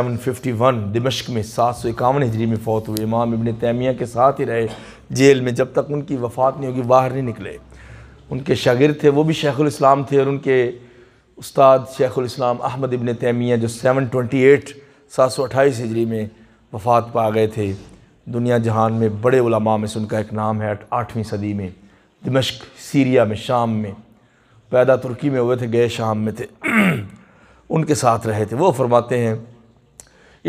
one दिमश्क में सात सौ इक्यावन हिजरी में फौत हुए इमाम इबन तैमिया के साथ ही रहे जेल में जब तक उनकी वफ़ात नहीं होगी बाहर नहीं निकले उनके शागिर थे वो भी उम थे और उनके उस्ताद उम अहमद इबन तैमिया जो सेवन ट्वेंटी एट सात सौ अट्ठाईस हिजरी में वफ़ात पा गए थे दुनिया जहान में बड़े उलमा में से उनका एक नाम है आठवीं सदी में दमिश्क सीरिया में शाम में पैदा तुर्की में हुए थे गए शाम में थे उनके साथ रहे थे वो फरमाते हैं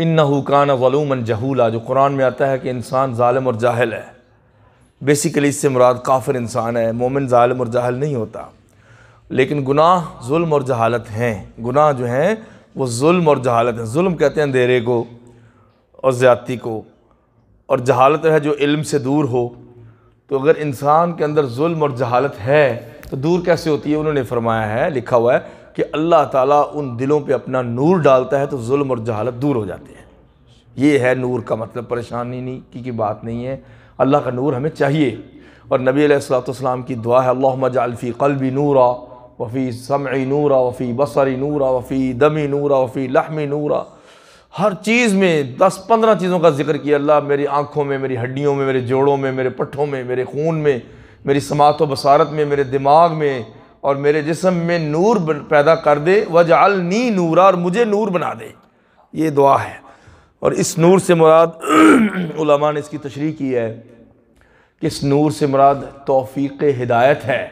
इन नहुकान वलूमन जहूला जो कुरान में आता है कि इंसान ालम और जाहल है बेसिकली इससे मुराद काफिर इंसान है मोमिन ालम और जाहल नहीं होता लेकिन गुनाह जुल्म और जहालत हैं गुनाह जो हैं वो जुल्म और जहालत हैं जुल्म कहते हैं अंधेरे को और ज़्यादती को और जहालत है जो इल्म से दूर हो तो अगर इंसान के अंदर जुल्म और जहालत है तो दूर कैसे होती है उन्होंने फरमाया है लिखा हुआ है कि अल्लाह ताला उन दिलों पे अपना नूर डालता है तो जुल्म और जहालत दूर हो जाते हैं ये है नूर का मतलब परेशानी नहीं की, की बात नहीं है अल्लाह का नूर हमें चाहिए और नबी सलाम की दुआ है अल्लाह जालफ़ी कलबी नूरा वफ़ी समई नूरा वफ़ी बसरी नूरा वफ़ी दमी नूरा वफ़ी लहमी नूरा हर चीज़ में दस पंद्रह चीज़ों का जिक्र किया अल्लाह मेरी आँखों में मेरी हड्डियों में मेरे जोड़ों में मेरे पट्ठों में मेरे खून में मेरी समात व बसारत में मेरे दिमाग में और मेरे जिसम में नूर पैदा कर दे वजाल नी नूरा और मुझे नूर बना दे ये दुआ है और इस नूर से मुराद उलमा ने इसकी तशरी की है कि इस नूर से मुराद तोफ़ी हिदायत है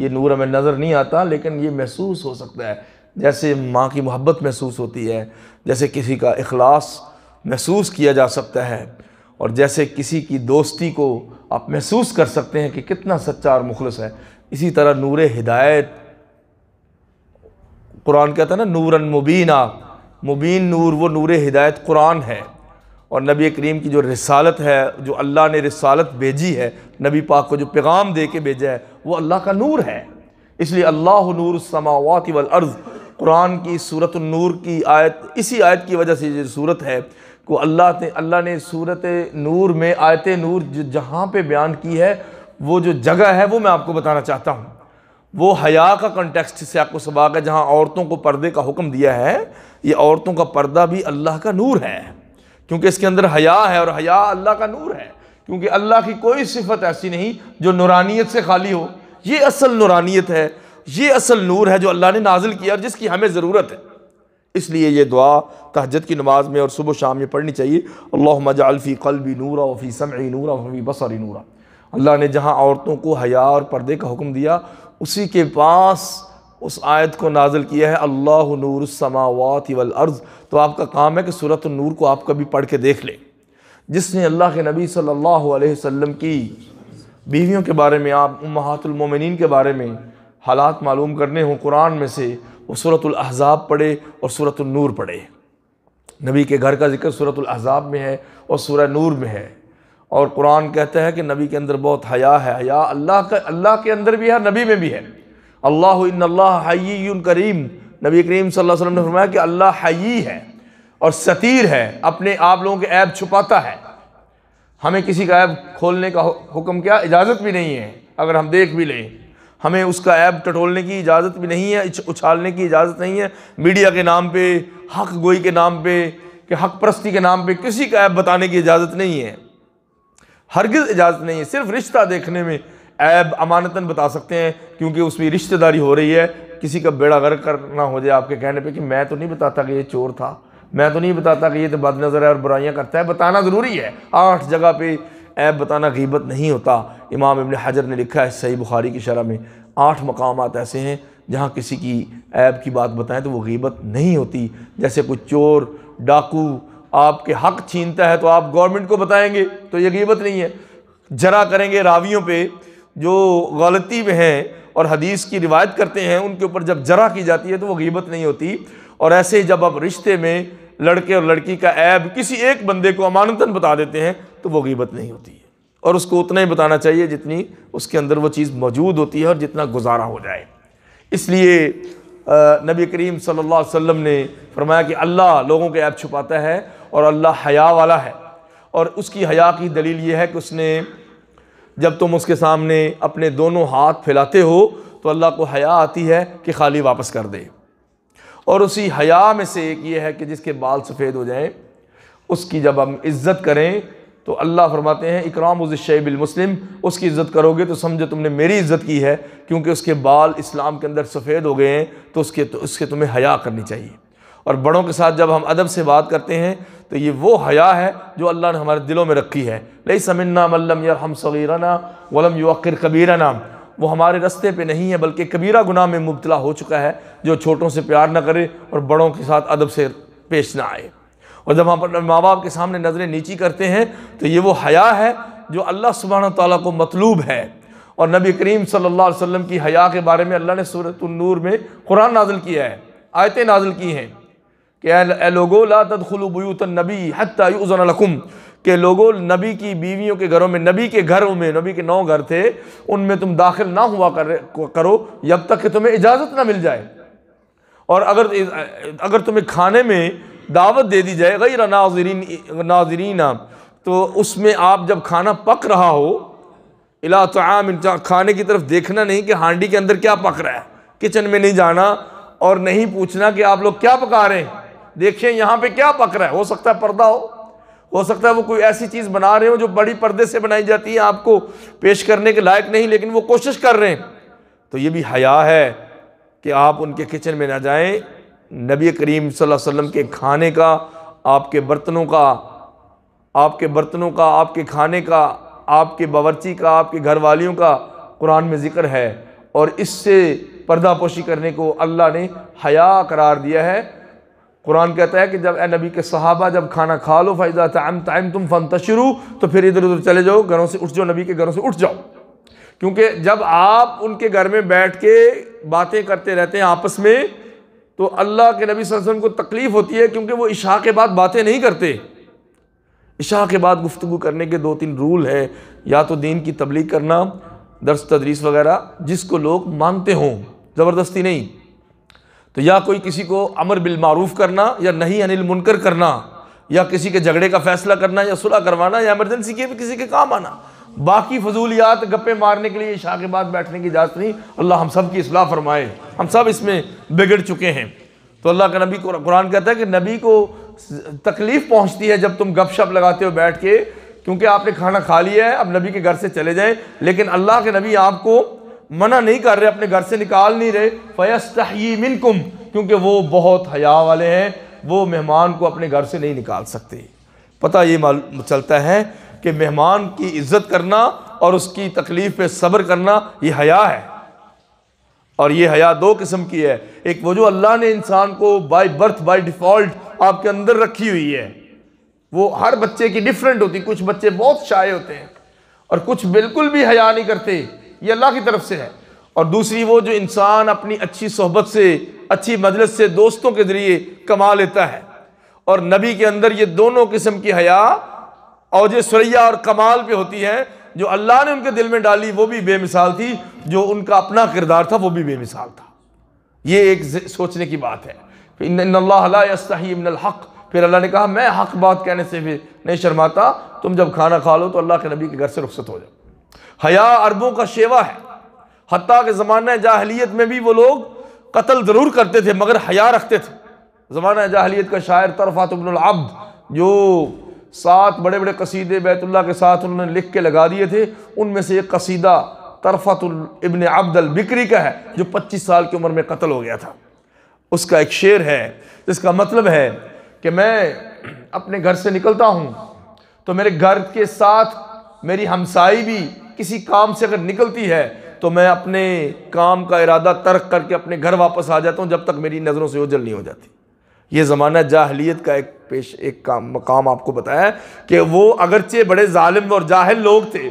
ये नूर हमें नज़र नहीं आता लेकिन ये महसूस हो सकता है जैसे माँ की मोहब्बत महसूस होती है जैसे किसी का अखलास महसूस किया जा सकता है और जैसे किसी की दोस्ती को आप महसूस कर सकते हैं कि कितना सच्चा और मुखलस है इसी तरह नूर हिदायत कुरान कहता है ना नूरन मुबीना मुबीन नूर वो नूर हिदायत कुरान है और नबी करीम की जो रसालत है जो अल्लाह ने रसालत भेजी है नबी पाक को जो पैगाम दे के भेजा है वो अल्लाह का नूर है इसलिए अल्लाह नूर समावत अर्ज़ कुरान की सूरत नूर की आयत इसी आयत की वजह से ये सूरत है को अल्लाह ने अल्लाह ने सूरत नूर में आयत नूर जहाँ पर बयान की है वो जो जगह है वो मैं आपको बताना चाहता हूँ वो हया का कंटेक्सट से आपको सबाक है जहाँ औरतों को पर्दे का हुक्म दिया है ये औरतों का पर्दा भी अल्लाह का नूर है क्योंकि इसके अंदर हया है और हया अल्लाह का नूर है क्योंकि अल्लाह की कोई सिफत ऐसी नहीं जो नुरानियत से खाली हो ये असल नुरानियत है ये असल नूर है जो अल्लाह ने नाजिल किया और जिसकी हमें ज़रूरत है इसलिए ये दुआ तहजद की नमाज में और सुबह शाम में पढ़नी चाहिए अल्लाह कल कलबी नूरा वफ़ी समय नूरा वफ़ी बसरी नूरा अल्लाह ने जहाँ औरतों को हया और पर्दे का हुक्म दिया उसी के पास उस आयत को नाजिल किया है अल्लाह नूर समावात वल अर्ज़ तो आपका काम है कि सूरत नूर को आप कभी पढ़ के देख लें जिसने अल्लाह के नबी सल्लल्लाहु अलैहि वसल्लम की बीवियों के बारे में आप उमहातुलमिन के बारे में हालात मालूम करने हों कुरान में से वो सूरतुल अहज़ाब पढ़े और सूरत नूर पढ़े नबी के घर का जिक्र सूरतुल अहज़ाब में है और सूरह नूर में है और कुरान कहते हैं कि नबी के अंदर बहुत हया है हया अल्लाह का अल्लाह के अंदर भी है नबी में भी है अल्लाह अल्लाह करीम नबी करीम सल्लल्लाहु अलैहि वसल्लम ने फरमाया कि अल्लाह हई है और सतीर है अपने आप लोगों के ऐब छुपाता है हमें किसी का ऐब खोलने का हुक्म क्या इजाज़त भी नहीं है अगर हम देख भी लें हमें उसका ऐब टटोलने की इजाज़त भी नहीं है उछालने की इजाज़त नहीं है मीडिया के नाम पे हक गोई के नाम पे कि हक परस्ती के नाम पे किसी का ऐब बताने की इजाज़त नहीं है हरगिज़ इजाज़त नहीं है सिर्फ रिश्ता देखने में ऐब अमानतन बता सकते हैं क्योंकि उसमें रिश्तेदारी हो रही है किसी का बेड़ा गर्क करना हो जाए आपके कहने पे कि मैं तो नहीं बताता कि ये चोर था मैं तो नहीं बताता कि ये तो बद नज़र है और बुराइयाँ करता है बताना ज़रूरी है आठ जगह पर ऐब बताना गीबत नहीं होता इमाम इबन हजर ने लिखा है सही बुखारी की शरह में आठ मकाम ऐसे हैं जहाँ किसी की ऐब की बात बताएं तो वो गीबत नहीं होती जैसे कोई चोर डाकू आपके हक छीनता है तो आप गवर्नमेंट को बताएंगे तो ये गीबत नहीं है जरा करेंगे रावियों पे जो गलती में हैं और हदीस की रिवायत करते हैं उनके ऊपर जब जरा की जाती है तो वो गीबत नहीं होती और ऐसे ही जब आप रिश्ते में लड़के और लड़की का ऐब किसी एक बंदे को अमानतन बता देते हैं तो वो गीबत नहीं होती है और उसको उतना ही बताना चाहिए जितनी उसके अंदर वो चीज़ मौजूद होती है और जितना गुजारा हो जाए इसलिए नबी करीम सल्लल्लाहु अलैहि वसल्लम ने फरमाया कि अल्लाह लोगों के ऐप छुपाता है और अल्लाह हया वाला है और उसकी हया की दलील ये है कि उसने जब तुम उसके सामने अपने दोनों हाथ फैलाते हो तो अल्लाह को हया आती है कि खाली वापस कर दे और उसी हया में से एक ये है कि जिसके बाल सफ़ेद हो जाएं उसकी जब हम इज़्ज़त करें तो अल्लाह फरमाते हैं इकराम उज़शैबिलमस्लिम उसकी इज़्ज़त करोगे तो समझो तुमने मेरी इज़्ज़त की है क्योंकि उसके बाल इस्लाम के अंदर सफ़ेद हो गए हैं तो उसके तो उसके तुम्हें हया करनी चाहिए और बड़ों के साथ जब हम अदब से बात करते हैं तो ये वो हया है जो अल्लाह ने हमारे दिलों में रखी है नहीं समन्ना मल्लम या हम सगीराना वलम युकर कबीरा नाम वो हमारे रस्ते पे नहीं है बल्कि कबीरा गुनाह में मुबतला हो चुका है जो छोटों से प्यार ना करे और बड़ों के साथ अदब से पेश ना आए और जब हम अपने माँ बाप के सामने नज़रें नीची करते हैं तो ये वो हया है जो अल्लाह सुबहाना ताली को मतलूब है और नबी करीम सल्लल्लाहु अलैहि वसल्लम की हया के बारे में अल्लाह ने सूरत नूर में कुरान नाजिल किया है आयतें नाजिल की हैं कि ए लोगो ला तदखलूबयूत नबी हतम के लोगो नबी की बीवियों के घरों में नबी के घरों में नबी के नौ घर थे उनमें तुम दाखिल ना हुआ कर करो जब तक कि तुम्हें इजाज़त ना मिल जाए और अगर अगर तुम्हें खाने में दावत दे दी जाए गैर नाजरीन नाजरीना तो उसमें आप जब खाना पक रहा हो इला आम खाने की तरफ देखना नहीं कि हांडी के अंदर क्या पक रहा है किचन में नहीं जाना और नहीं पूछना कि आप लोग क्या पका रहे हैं देखिए यहाँ पे क्या पक रहा है हो सकता है पर्दा हो हो सकता है वो कोई ऐसी चीज़ बना रहे हो जो बड़ी पर्दे से बनाई जाती है आपको पेश करने के लायक नहीं लेकिन वो कोशिश कर रहे हैं तो ये भी हया है कि आप उनके किचन में ना जाएं नबी करीम सल्लल्लाहु अलैहि वसल्लम के खाने का आपके बर्तनों का आपके बर्तनों का आपके खाने का आपके बावर्ची का आपके घर वालियों का कुरान में ज़िक्र है और इससे पर्दापोशी करने को अल्लाह ने हया करार दिया है कुरान कहता है कि जब ए नबी के सहाबा जब खाना खा लो फ़ैज़ा तम तम तुम फन तशरू तो फिर इधर उधर चले जाओ घरों से उठ जाओ नबी के घरों से उठ जाओ क्योंकि जब आप उनके घर में बैठ के बातें करते रहते हैं आपस में तो अल्लाह के नबी वसल्लम को तकलीफ़ होती है क्योंकि वो इशा के बाद बातें नहीं करते इशा के बाद गुफ्तु करने के दो तीन रूल हैं या तो दीन की तबलीग करना दर्स तदरीस वगैरह जिसको लोग मानते हों ज़बरदस्ती नहीं तो या कोई किसी को अमर बिलमारूफ़ करना या नहीं अनिल मुनकर करना या किसी के झगड़े का फैसला करना या सुलह करवाना या एमरजेंसी के भी किसी के काम आना बाकी फजूलियात गप्पे मारने के लिए शाह के बाद बैठने की इजाज़त नहीं अल्लाह हम सब की असलाह फरमाए हम सब इसमें बिगड़ चुके हैं तो अल्लाह का नबी कुरान कहता है कि नबी को तकलीफ़ पहुँचती है जब तुम गप शप लगाते हो बैठ के क्योंकि आपने खाना खा लिया है अब नबी के घर से चले जाएँ लेकिन अल्लाह के नबी आपको मना नहीं कर रहे अपने घर से निकाल नहीं रहे फ़यस्तही मिनकुम क्योंकि वो बहुत हया वाले हैं वो मेहमान को अपने घर से नहीं निकाल सकते पता ये चलता है कि मेहमान की इज्जत करना और उसकी तकलीफ़ पे सब्र करना ये हया है और ये हया दो किस्म की है एक वो जो अल्लाह ने इंसान को बाय बर्थ बाय डिफ़ॉल्ट आपके अंदर रखी हुई है वो हर बच्चे की डिफरेंट होती कुछ बच्चे बहुत शाये होते हैं और कुछ बिल्कुल भी हया नहीं करते ये अल्लाह की तरफ से है और दूसरी वो जो इंसान अपनी अच्छी सोहबत से अच्छी मजलस से दोस्तों के ज़रिए कमा लेता है और नबी के अंदर ये दोनों किस्म की हया औज सुरैया और कमाल पे होती है जो अल्लाह ने उनके दिल में डाली वो भी बेमिसाल थी जो उनका अपना किरदार था वो भी बेमिसाल था ये एक सोचने की बात है हक फिर अल्लाह ने कहा मैं हक बात कहने से भी नहीं शर्माता तुम जब खाना खा लो तो अल्लाह के नबी के घर से रुख्सत हो जाओ हया अरबों का शेवा है हती के ज़माने जाहलीत में भी वो लोग कत्ल ज़रूर करते थे मगर हया रखते थे ज़माना जाहलीत का शायर तरफ़ातब्द जो सात बड़े बड़े कसीदे बैतुल्ला के साथ उन्होंने लिख के लगा दिए थे उनमें से एक कसीदा तरफ़त इब्ने अब्दल बिक्री का है जो पच्चीस साल की उम्र में कत्ल हो गया था उसका एक शेर है जिसका मतलब है कि मैं अपने घर से निकलता हूँ तो मेरे घर के साथ मेरी हमसाई भी किसी काम से अगर निकलती है तो मैं अपने काम का इरादा तर्क करके अपने घर वापस आ जाता हूँ जब तक मेरी नज़रों से ओझल नहीं हो जाती ये ज़माना जाहलीत का एक पेश एक काम मकाम आपको बताया कि वो अगरचे बड़े ालिम और जाहिल लोग थे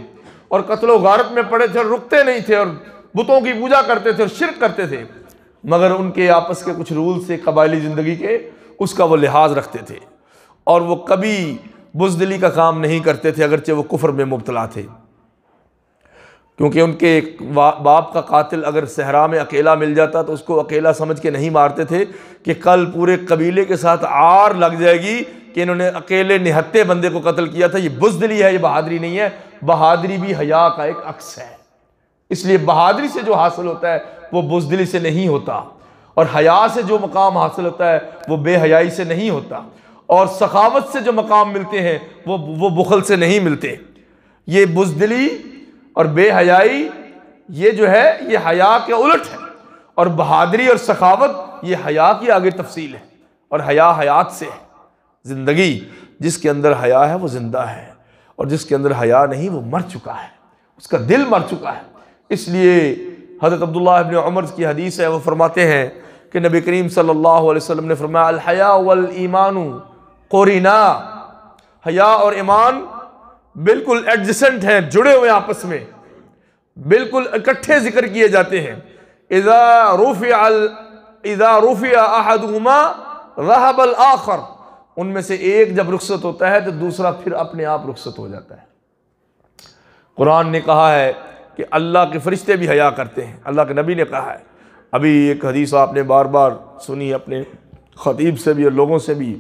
और कतलो गारत में पड़े थे और रुकते नहीं थे और बुतों की पूजा करते थे और शिरक करते थे मगर उनके आपस के कुछ रूल थे कबायली ज़िंदगी के उसका वो लिहाज रखते थे और वो कभी बुजदली का काम नहीं करते थे अगरचे वो कुफर में मुबतला थे क्योंकि उनके एक बाप का कातिल अगर सहरा में अकेला मिल जाता तो उसको अकेला समझ के नहीं मारते थे कि कल पूरे कबीले के साथ आर लग जाएगी कि इन्होंने अकेले निहत्ते बंदे को कत्ल किया था ये बुजदली है ये बहादरी नहीं है बहादरी भी हया का एक अक्स है इसलिए बहादरी से जो हासिल होता है वो बुजदली से नहीं होता और हया से जो मकाम हासिल होता है वो बेहयाई से नहीं होता और सखावत से जो मकाम मिलते हैं वो वो बुखल से नहीं मिलते ये बुजदली और बेहयाई ये जो है ये हया के उलट है और बहादरी और सखावत ये हया की आगे तफसील है और हया हयात से है ज़िंदगी जिसके अंदर हया है वो ज़िंदा है और जिसके अंदर हया नहीं वो मर चुका है उसका दिल मर चुका है इसलिए हज़रत अब्दुल्लाह इबन उमर की हदीस है वो फरमाते हैं कि नबी करीम सल्लल्लाहु अलैहि वसल्लम ने फरमाया हया वल ईमान कोरिना हया और ईमान बिल्कुल एडजसेंट हैं जुड़े हुए आपस में बिल्कुल इकट्ठे जिक्र किए जाते हैं रहबल आखर उनमें से एक जब रुखसत होता है तो दूसरा फिर अपने आप रुखसत हो जाता है कुरान ने कहा है कि अल्लाह के फरिश्ते भी हया करते हैं अल्लाह के नबी ने कहा है अभी एक हदीस आपने बार बार सुनी अपने ख़तीब से भी और लोगों से भी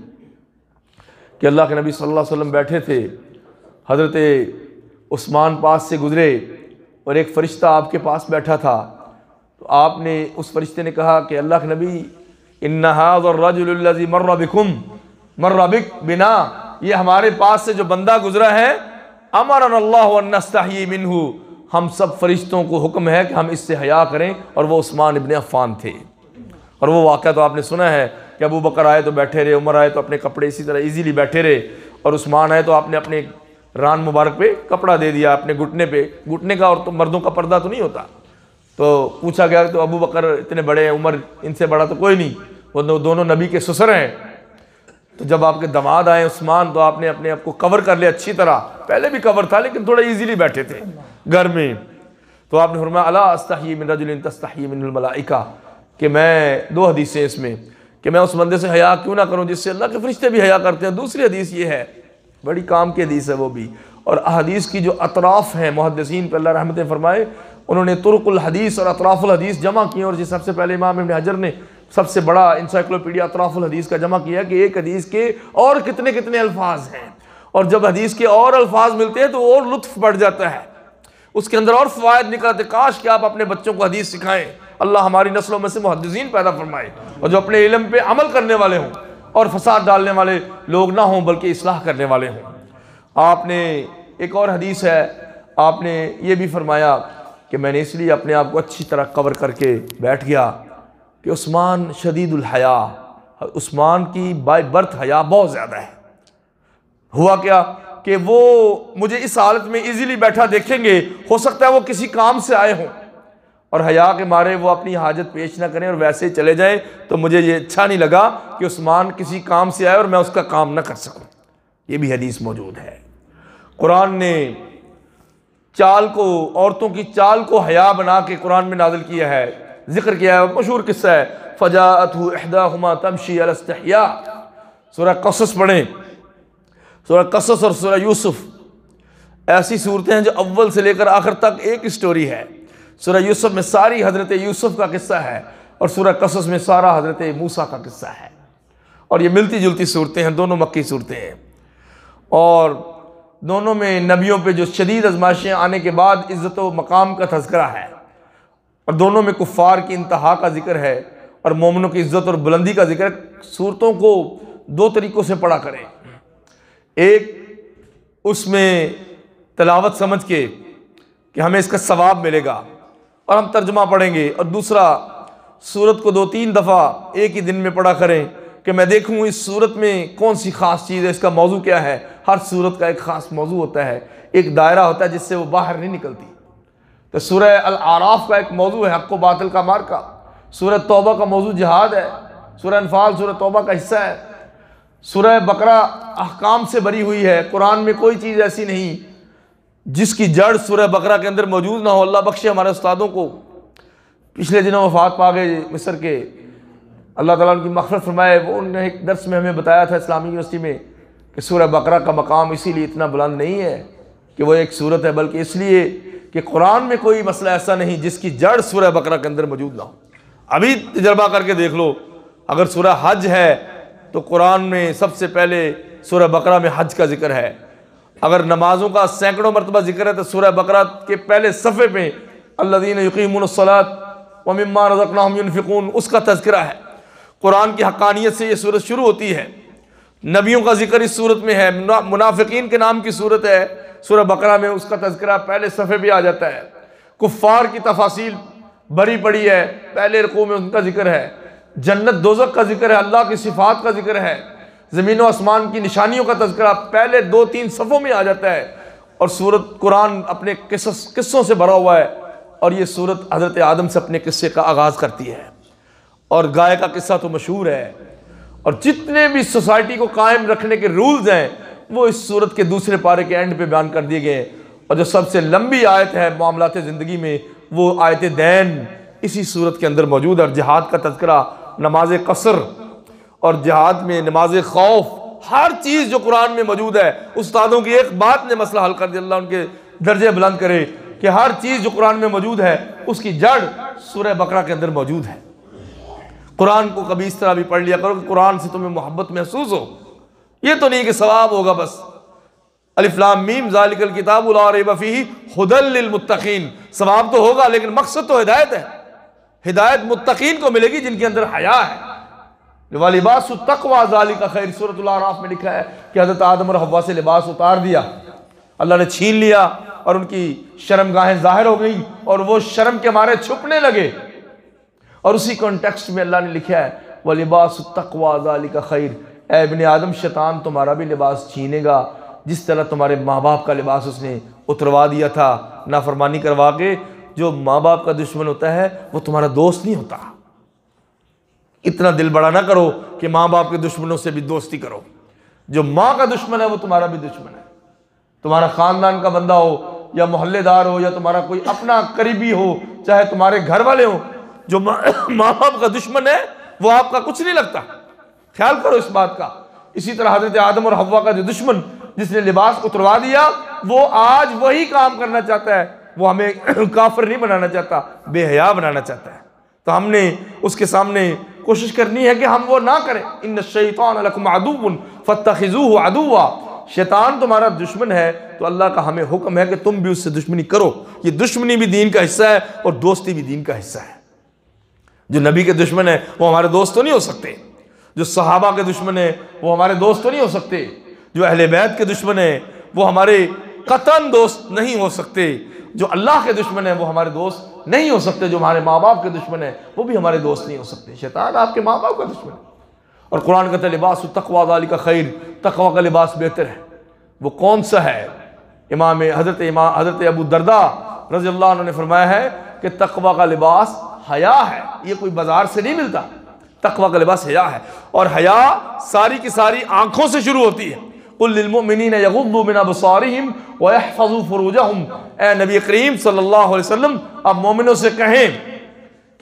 कि अल्लाह के नबी सल्लल्लाहु अलैहि वसल्लम बैठे थे हज़रत उस्मान पास से गुज़रे और एक फ़रिश्ता आपके पास बैठा था तो आपने उस फरिश्ते ने कहा कि अल्लाह के नबी इन नहाज़ी मर्रा बिकुम मर्रा बिक बिना ये हमारे पास से जो बंदा गुज़रा है अमर अल्लाही मिनहू हम सब फरिश्तों को हुक्म है कि हम इससे हया करें और वह उस्मान इबन अफ़ान थे और वो वाक़ तो आपने सुना है कि अबू बकर आए तो बैठे रहे उमर आए तो अपने कपड़े इसी तरह ईजीली बैठे रहे और उस्मान आए तो आपने अपने रान मुबारक पे कपड़ा दे दिया अपने घुटने पे घुटने का और तो मर्दों का पर्दा तो नहीं होता तो पूछा गया तो अबू बकर इतने बड़े हैं उम्र इनसे बड़ा तो कोई नहीं वो दो, दोनों नबी के ससुर हैं तो जब आपके दमाद आए उस्मान तो आपने अपने आप को कवर कर लिया अच्छी तरह पहले भी कवर था लेकिन थोड़ा ईजीली बैठे थे घर में तो आपने हरमा अला मिन रजुल तस्ताही मिनमलाइका कि मैं दो हदीसें इसमें कि मैं उस बंदे से हया क्यों ना करूँ जिससे अल्लाह के फरिश्ते भी हया करते हैं दूसरी हदीस ये है बड़ी काम की हदीस है वो भी और अदीस की जो अतराफ़ हैं मुहदसिन पर अल्लाह रहमत फरमाए उन्होंने तुर्कुल हदीस और अतराफ़ुल हदीस जमा किए और जिस सबसे पहले इमाम इबन हजर ने सबसे बड़ा इंसाइक्लोपीडिया अतराफ़ुल हदीस का जमा किया कि एक हदीस के और कितने कितने अल्फाज हैं और जब हदीस के और अल्फाज मिलते हैं तो और लुत्फ बढ़ जाता है उसके अंदर और फवायद निकलते काश कि आप अपने बच्चों को हदीस सिखाएं अल्लाह हमारी नस्लों में से मुहदसिन पैदा फरमाए और जो अपने इलम पे अमल करने वाले हों और फसाद डालने वाले लोग ना हों बल्कि इसलाह करने वाले हों आपने एक और हदीस है आपने ये भी फरमाया कि मैंने इसलिए अपने आप को अच्छी तरह कवर करके बैठ गया कि उस्मान शदीदुलहया उस्मान की बाय बर्थ हया बहुत ज़्यादा है हुआ क्या कि वो मुझे इस हालत में इजीली बैठा देखेंगे हो सकता है वो किसी काम से आए हों और हया के मारे वो अपनी हाजत पेश ना करें और वैसे ही चले जाए तो मुझे ये अच्छा नहीं लगा कि उस्मान किसी काम से आए और मैं उसका काम ना कर सकूं ये भी हदीस मौजूद है कुरान ने चाल को औरतों की चाल को हया बना के कुरान में नाजिल किया है जिक्र किया है मशहूर किस्सा है फजात अहदा हमा तमशी अलस्तया सूर्य कसस पढ़ें सूर्य कसस और सूर्य यूसुफ ऐसी सूरतें हैं जो अव्वल से लेकर आखिर तक एक स्टोरी है सूर्य यूसुफ में सारी हजरत यूसुफ का किस्सा है और सूर्य कसस में सारा हजरत मूसा का किस्सा है और ये मिलती जुलती सूरतें हैं दोनों मक्की सूरतें हैं और दोनों में नबियों पे जो शदीद आजमाइशें आने के बाद इज़्ज़त व मकाम का तस्करा है और दोनों में कुफ़ार की इंतहा का जिक्र है और मोमनों की इज़्ज़त और बुलंदी का जिक्र सूरतों को दो तरीक़ों से पढ़ा करें एक उसमें तलावत समझ के कि हमें इसका सवाब मिलेगा और हम तर्जमा पढ़ेंगे और दूसरा सूरत को दो तीन दफ़ा एक ही दिन में पढ़ा करें कि मैं देखूँ इस सूरत में कौन सी ख़ास चीज़ है इसका मौजू क्या है हर सूरत का एक ख़ास मौजू होता है एक दायरा होता है जिससे वो बाहर नहीं निकलती तो सूर्य अलआराफ का एक मौजू है हक बातल का मार का सूरत तोबा का मौजू जहाद है सूर्य अनफाल सूरत तोबा का हिस्सा है सूर्य बकरा अहकाम से भरी हुई है कुरान में कोई चीज़ ऐसी नहीं जिसकी जड़ सुरह बकरा के अंदर मौजूद ना हो अल्लाह बख्शे हमारे उस्तादों को पिछले दिनों वफात पा गए मिस्र के अल्लाह ताला उनकी मफरत फरमाए वो उन्होंने एक दर्स में हमें बताया था इस्लामी यूनिवर्सिटी में कि सूर्य बकरा का मकाम इसीलिए इतना बुलंद नहीं है कि वह एक सूरत है बल्कि इसलिए कि कुरान में कोई मसला ऐसा नहीं जिसकी जड़ सूर्य बकरा के अंदर मौजूद ना हो अभी तजर्बा करके देख लो अगर सूर्य हज है तो कुरान में सबसे पहले सूर्य बकरा में हज का जिक्र है अगर नमाजों का सैकड़ों मरतबा जिक्र है तो सूर्य बकरात के पहले सफ़े पे अल्लादीन यकीमसलात वमिम्मा रज़क़नाफिकून उसका तस्करा है कुरान की हकानियत से ये सूरत शुरू होती है नबियों का जिक्र इस सूरत में है मुनाफिकीन के नाम की सूरत है सूर्य बकरा में उसका तस्करा पहले सफ़े पर आ जाता है कुफ़ार की तफासिल बड़ी पड़ी है पहले रकू में उनका जिक्र है जन्नत दोजक का जिक्र है अल्लाह की सिफात का जिक्र है ज़मीन आसमान की निशानियों का तस्करा पहले दो तीन सफ़ों में आ जाता है और सूरत कुरान अपने किस्स किस्सों से भरा हुआ है और ये सूरत हज़रत आदम से अपने किस्से का आगाज़ करती है और गाय का किस्सा तो मशहूर है और जितने भी सोसाइटी को कायम रखने के रूल्स हैं वो इस सूरत के दूसरे पारे के एंड पे बयान कर दिए गए और जो सबसे लंबी आयत है मामला ज़िंदगी में वो आयत दैन इसी सूरत के अंदर मौजूद है और जहाद का तस्करा नमाज कसर और जहाद में नमाज खौफ हर चीज़ जो कुरान में मौजूद है उस्तादों की एक बात ने मसला हल कर दिया अल्लाह उनके दर्जे बुलंद करे कि हर चीज़ जो कुरान में मौजूद है उसकी जड़ सुरह बकरा के अंदर मौजूद है कुरान को कभी इस तरह भी पढ़ लिया करो कि कुरान से तुम्हें मोहब्बत महसूस हो ये तो नहीं कि सवाब होगा बस अलिफ्लाम मीम जालिकल किताबी हदलमतकीन सवाब तो होगा लेकिन मकसद तो हिदायत है हिदायत मुतकीन को मिलेगी जिनके अंदर हया है लिबास तकवा जाली का खैर सूरत आराफ में लिखा है कि हज़रत आदम और हवा से लिबास उतार दिया अल्लाह ने छीन लिया और उनकी शर्म गाहें ज़ाहिर हो गई और वो शर्म के मारे छुपने लगे और उसी कॉन्टेक्स्ट में अल्लाह ने लिखा है वह लिबास तकवा जाली का खैर एबन आदम शैतान तुम्हारा भी लिबास छीनेगा जिस तरह तुम्हारे माँ बाप का लिबास उसने उतरवा दिया था नाफरमानी करवा के जो माँ बाप का दुश्मन होता है वो तुम्हारा दोस्त नहीं होता इतना दिल बड़ा ना करो कि माँ बाप के दुश्मनों से भी दोस्ती करो जो माँ का दुश्मन है वो तुम्हारा भी दुश्मन है तुम्हारा खानदान का बंदा हो या मोहल्लेदार हो या तुम्हारा कोई अपना करीबी हो चाहे तुम्हारे घर वाले हो जो माँ बाप का दुश्मन है वो आपका कुछ नहीं लगता ख्याल करो इस बात का इसी तरह हजरत आदम और हवा का जो दुश्मन जिसने लिबास उतरवा दिया वो आज वही काम करना चाहता है वो हमें काफर नहीं बनाना चाहता बेहया बनाना चाहता है तो हमने उसके सामने कोशिश करनी है कि हम वो ना करें इन शैतान अदुबन अदुआ शैतान तुम्हारा दुश्मन है तो अल्लाह का हमें हुक्म है कि तुम भी उससे दुश्मनी करो ये दुश्मनी भी दीन का हिस्सा है और दोस्ती भी दीन का हिस्सा है जो नबी के दुश्मन है वो हमारे दोस्त तो नहीं हो सकते जो सहाबा के दुश्मन है वो हमारे दोस्त तो नहीं हो सकते जो अहल बैत के दुश्मन है वो हमारे कतन दोस्त नहीं हो सकते जो अल्लाह के दुश्मन है वो हमारे दोस्त नहीं हो सकते जो हमारे माँ बाप के दुश्मन हैं वो भी हमारे दोस्त नहीं हो सकते शैतान आपके माँ बाप का दुश्मन है और कुरान का लिबास तकवा वाली का खैर तकवा का लिबास बेहतर है वो कौन सा है इमाम हज़रत इमाम हज़रत अबू दरदा रजी अल्लाह ने फरमाया है कि तकवा का लिबास हया है ये कोई बाजार से नहीं मिलता तकवा का लिबास हया है और हया सारी की सारी आंखों से शुरू होती है कुल्लमिन यगुद्दुमिन अबसारिम वफ़ू फरूजा हम ए नबी करीम सल्लल्लाहु अलैहि वसल्लम अब मोमिनों से कहें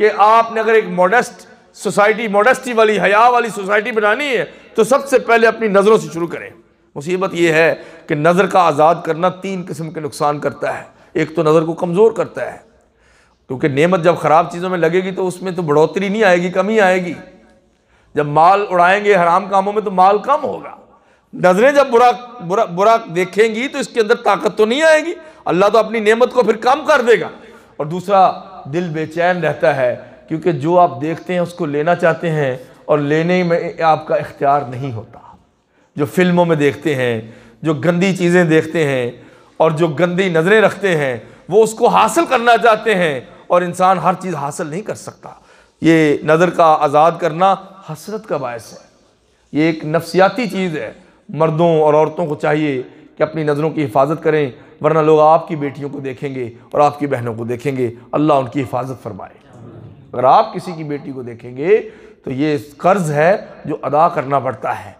कि आपने अगर एक मॉडस्ट सोसाइटी मॉडस्टी वाली हया वाली सोसाइटी बनानी है तो सबसे पहले अपनी नज़रों से शुरू करें मुसीबत यह है कि नज़र का आज़ाद करना तीन किस्म के नुकसान करता है एक तो नज़र को कमज़ोर करता है क्योंकि नेमत जब ख़राब चीज़ों में लगेगी तो उसमें तो बढ़ोतरी नहीं आएगी कमी आएगी जब माल उड़ाएंगे हराम कामों में तो माल कम होगा नजरें जब बुरा बुरा बुरा देखेंगी तो इसके अंदर ताकत तो नहीं आएगी अल्लाह तो अपनी नेमत को फिर कम कर देगा और दूसरा दिल बेचैन रहता है क्योंकि जो आप देखते हैं उसको लेना चाहते हैं और लेने में आपका इख्तियार नहीं होता जो फिल्मों में देखते हैं जो गंदी चीज़ें देखते हैं और जो गंदी नज़रें रखते हैं वो उसको हासिल करना चाहते हैं और इंसान हर चीज़ हासिल नहीं कर सकता ये नज़र का आज़ाद करना हसरत का बायस है ये एक नफसियाती चीज़ है मर्दों और औरतों को चाहिए कि अपनी नज़रों की हिफाजत करें वरना लोग आपकी बेटियों को देखेंगे और आपकी बहनों को देखेंगे अल्लाह उनकी हिफाजत फरमाए अगर आप किसी की बेटी को देखेंगे तो ये कर्ज़ है जो अदा करना पड़ता है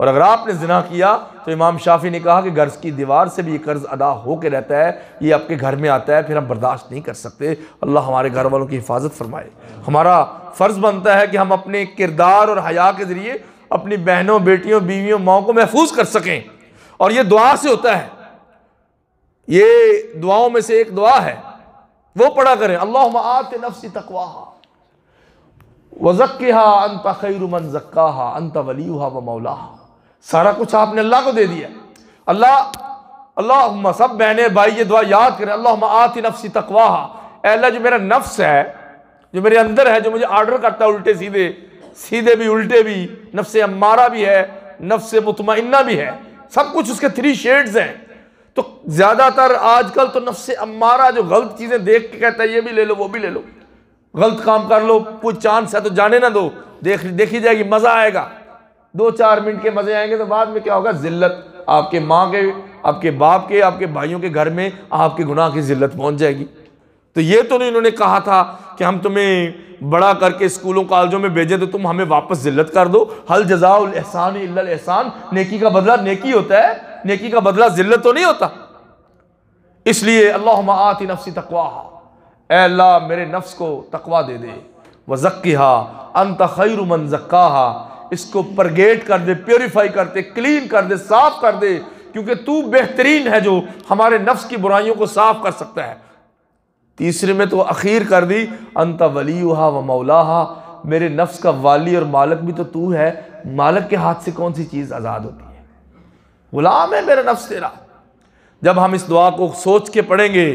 और अगर आपने जिना किया तो इमाम शाफी ने कहा कि घर की दीवार से भी ये कर्ज़ अदा होकर रहता है ये आपके घर में आता है फिर हम बर्दाश्त नहीं कर सकते अल्लाह हमारे घर वालों की हिफाजत फरमाए हमारा फ़र्ज़ बनता है कि हम अपने किरदार और हया के ज़रिए अपनी बहनों बेटियों बीवियों माओ को महफूज कर सकें और ये दुआ से होता है ये दुआओं में से एक दुआ है वो पढ़ा करें अल्लाह आते नफसी तकवा वज़क़ा अंत खैर जक्का अंत वली व मौला सारा कुछ आपने अल्लाह को दे दिया अल्लाह अल्लाह सब बहने भाई ये दुआ याद करें अल्लाह आते नफसी तकवा अल्लाह जो मेरा नफ्स है जो मेरे अंदर है जो मुझे आर्डर करता है उल्टे सीधे सीधे भी उल्टे भी नफ्स अम्मारा भी है नफ्स मुतमना भी है सब कुछ उसके थ्री शेड्स हैं तो ज़्यादातर आजकल तो नफ्स अम्मारा जो गलत चीज़ें देख के कहता है ये भी ले लो वो भी ले लो गलत काम कर लो कोई चांस है तो जाने ना दो देख देखी जाएगी मज़ा आएगा दो चार मिनट के मज़े आएंगे तो बाद में क्या होगा जिल्लत आपके माँ के आपके बाप के आपके भाइयों के घर में आपके गुनाह की जिल्लत पहुँच जाएगी तो ये तो नहीं उन्होंने कहा था कि हम तुम्हें बड़ा करके स्कूलों कॉलेजों में भेजे तो तुम हमें वापस जिल्लत कर दो हल जजाउल एहसान एहसान नेकी का बदला नेकी होता है नेकी का बदला जिल्लत तो नहीं होता इसलिए अल्लाह आती नफसी तकवा अल्लाह मेरे नफ्स को तकवा दे दे वज़क़ा अंत खैर मन इसको परगेट कर दे प्योरीफाई कर दे क्लीन कर दे साफ कर दे क्योंकि तू बेहतरीन है जो हमारे नफ्स की बुराइयों को साफ कर सकता है तीसरे में तो अखीर कर दी अंत वली व हा मेरे नफ्स का वाली और मालक भी तो तू है मालक के हाथ से कौन सी चीज़ आज़ाद होती है गुलाम है मेरा नफ्स तेरा जब हम इस दुआ को सोच के पढ़ेंगे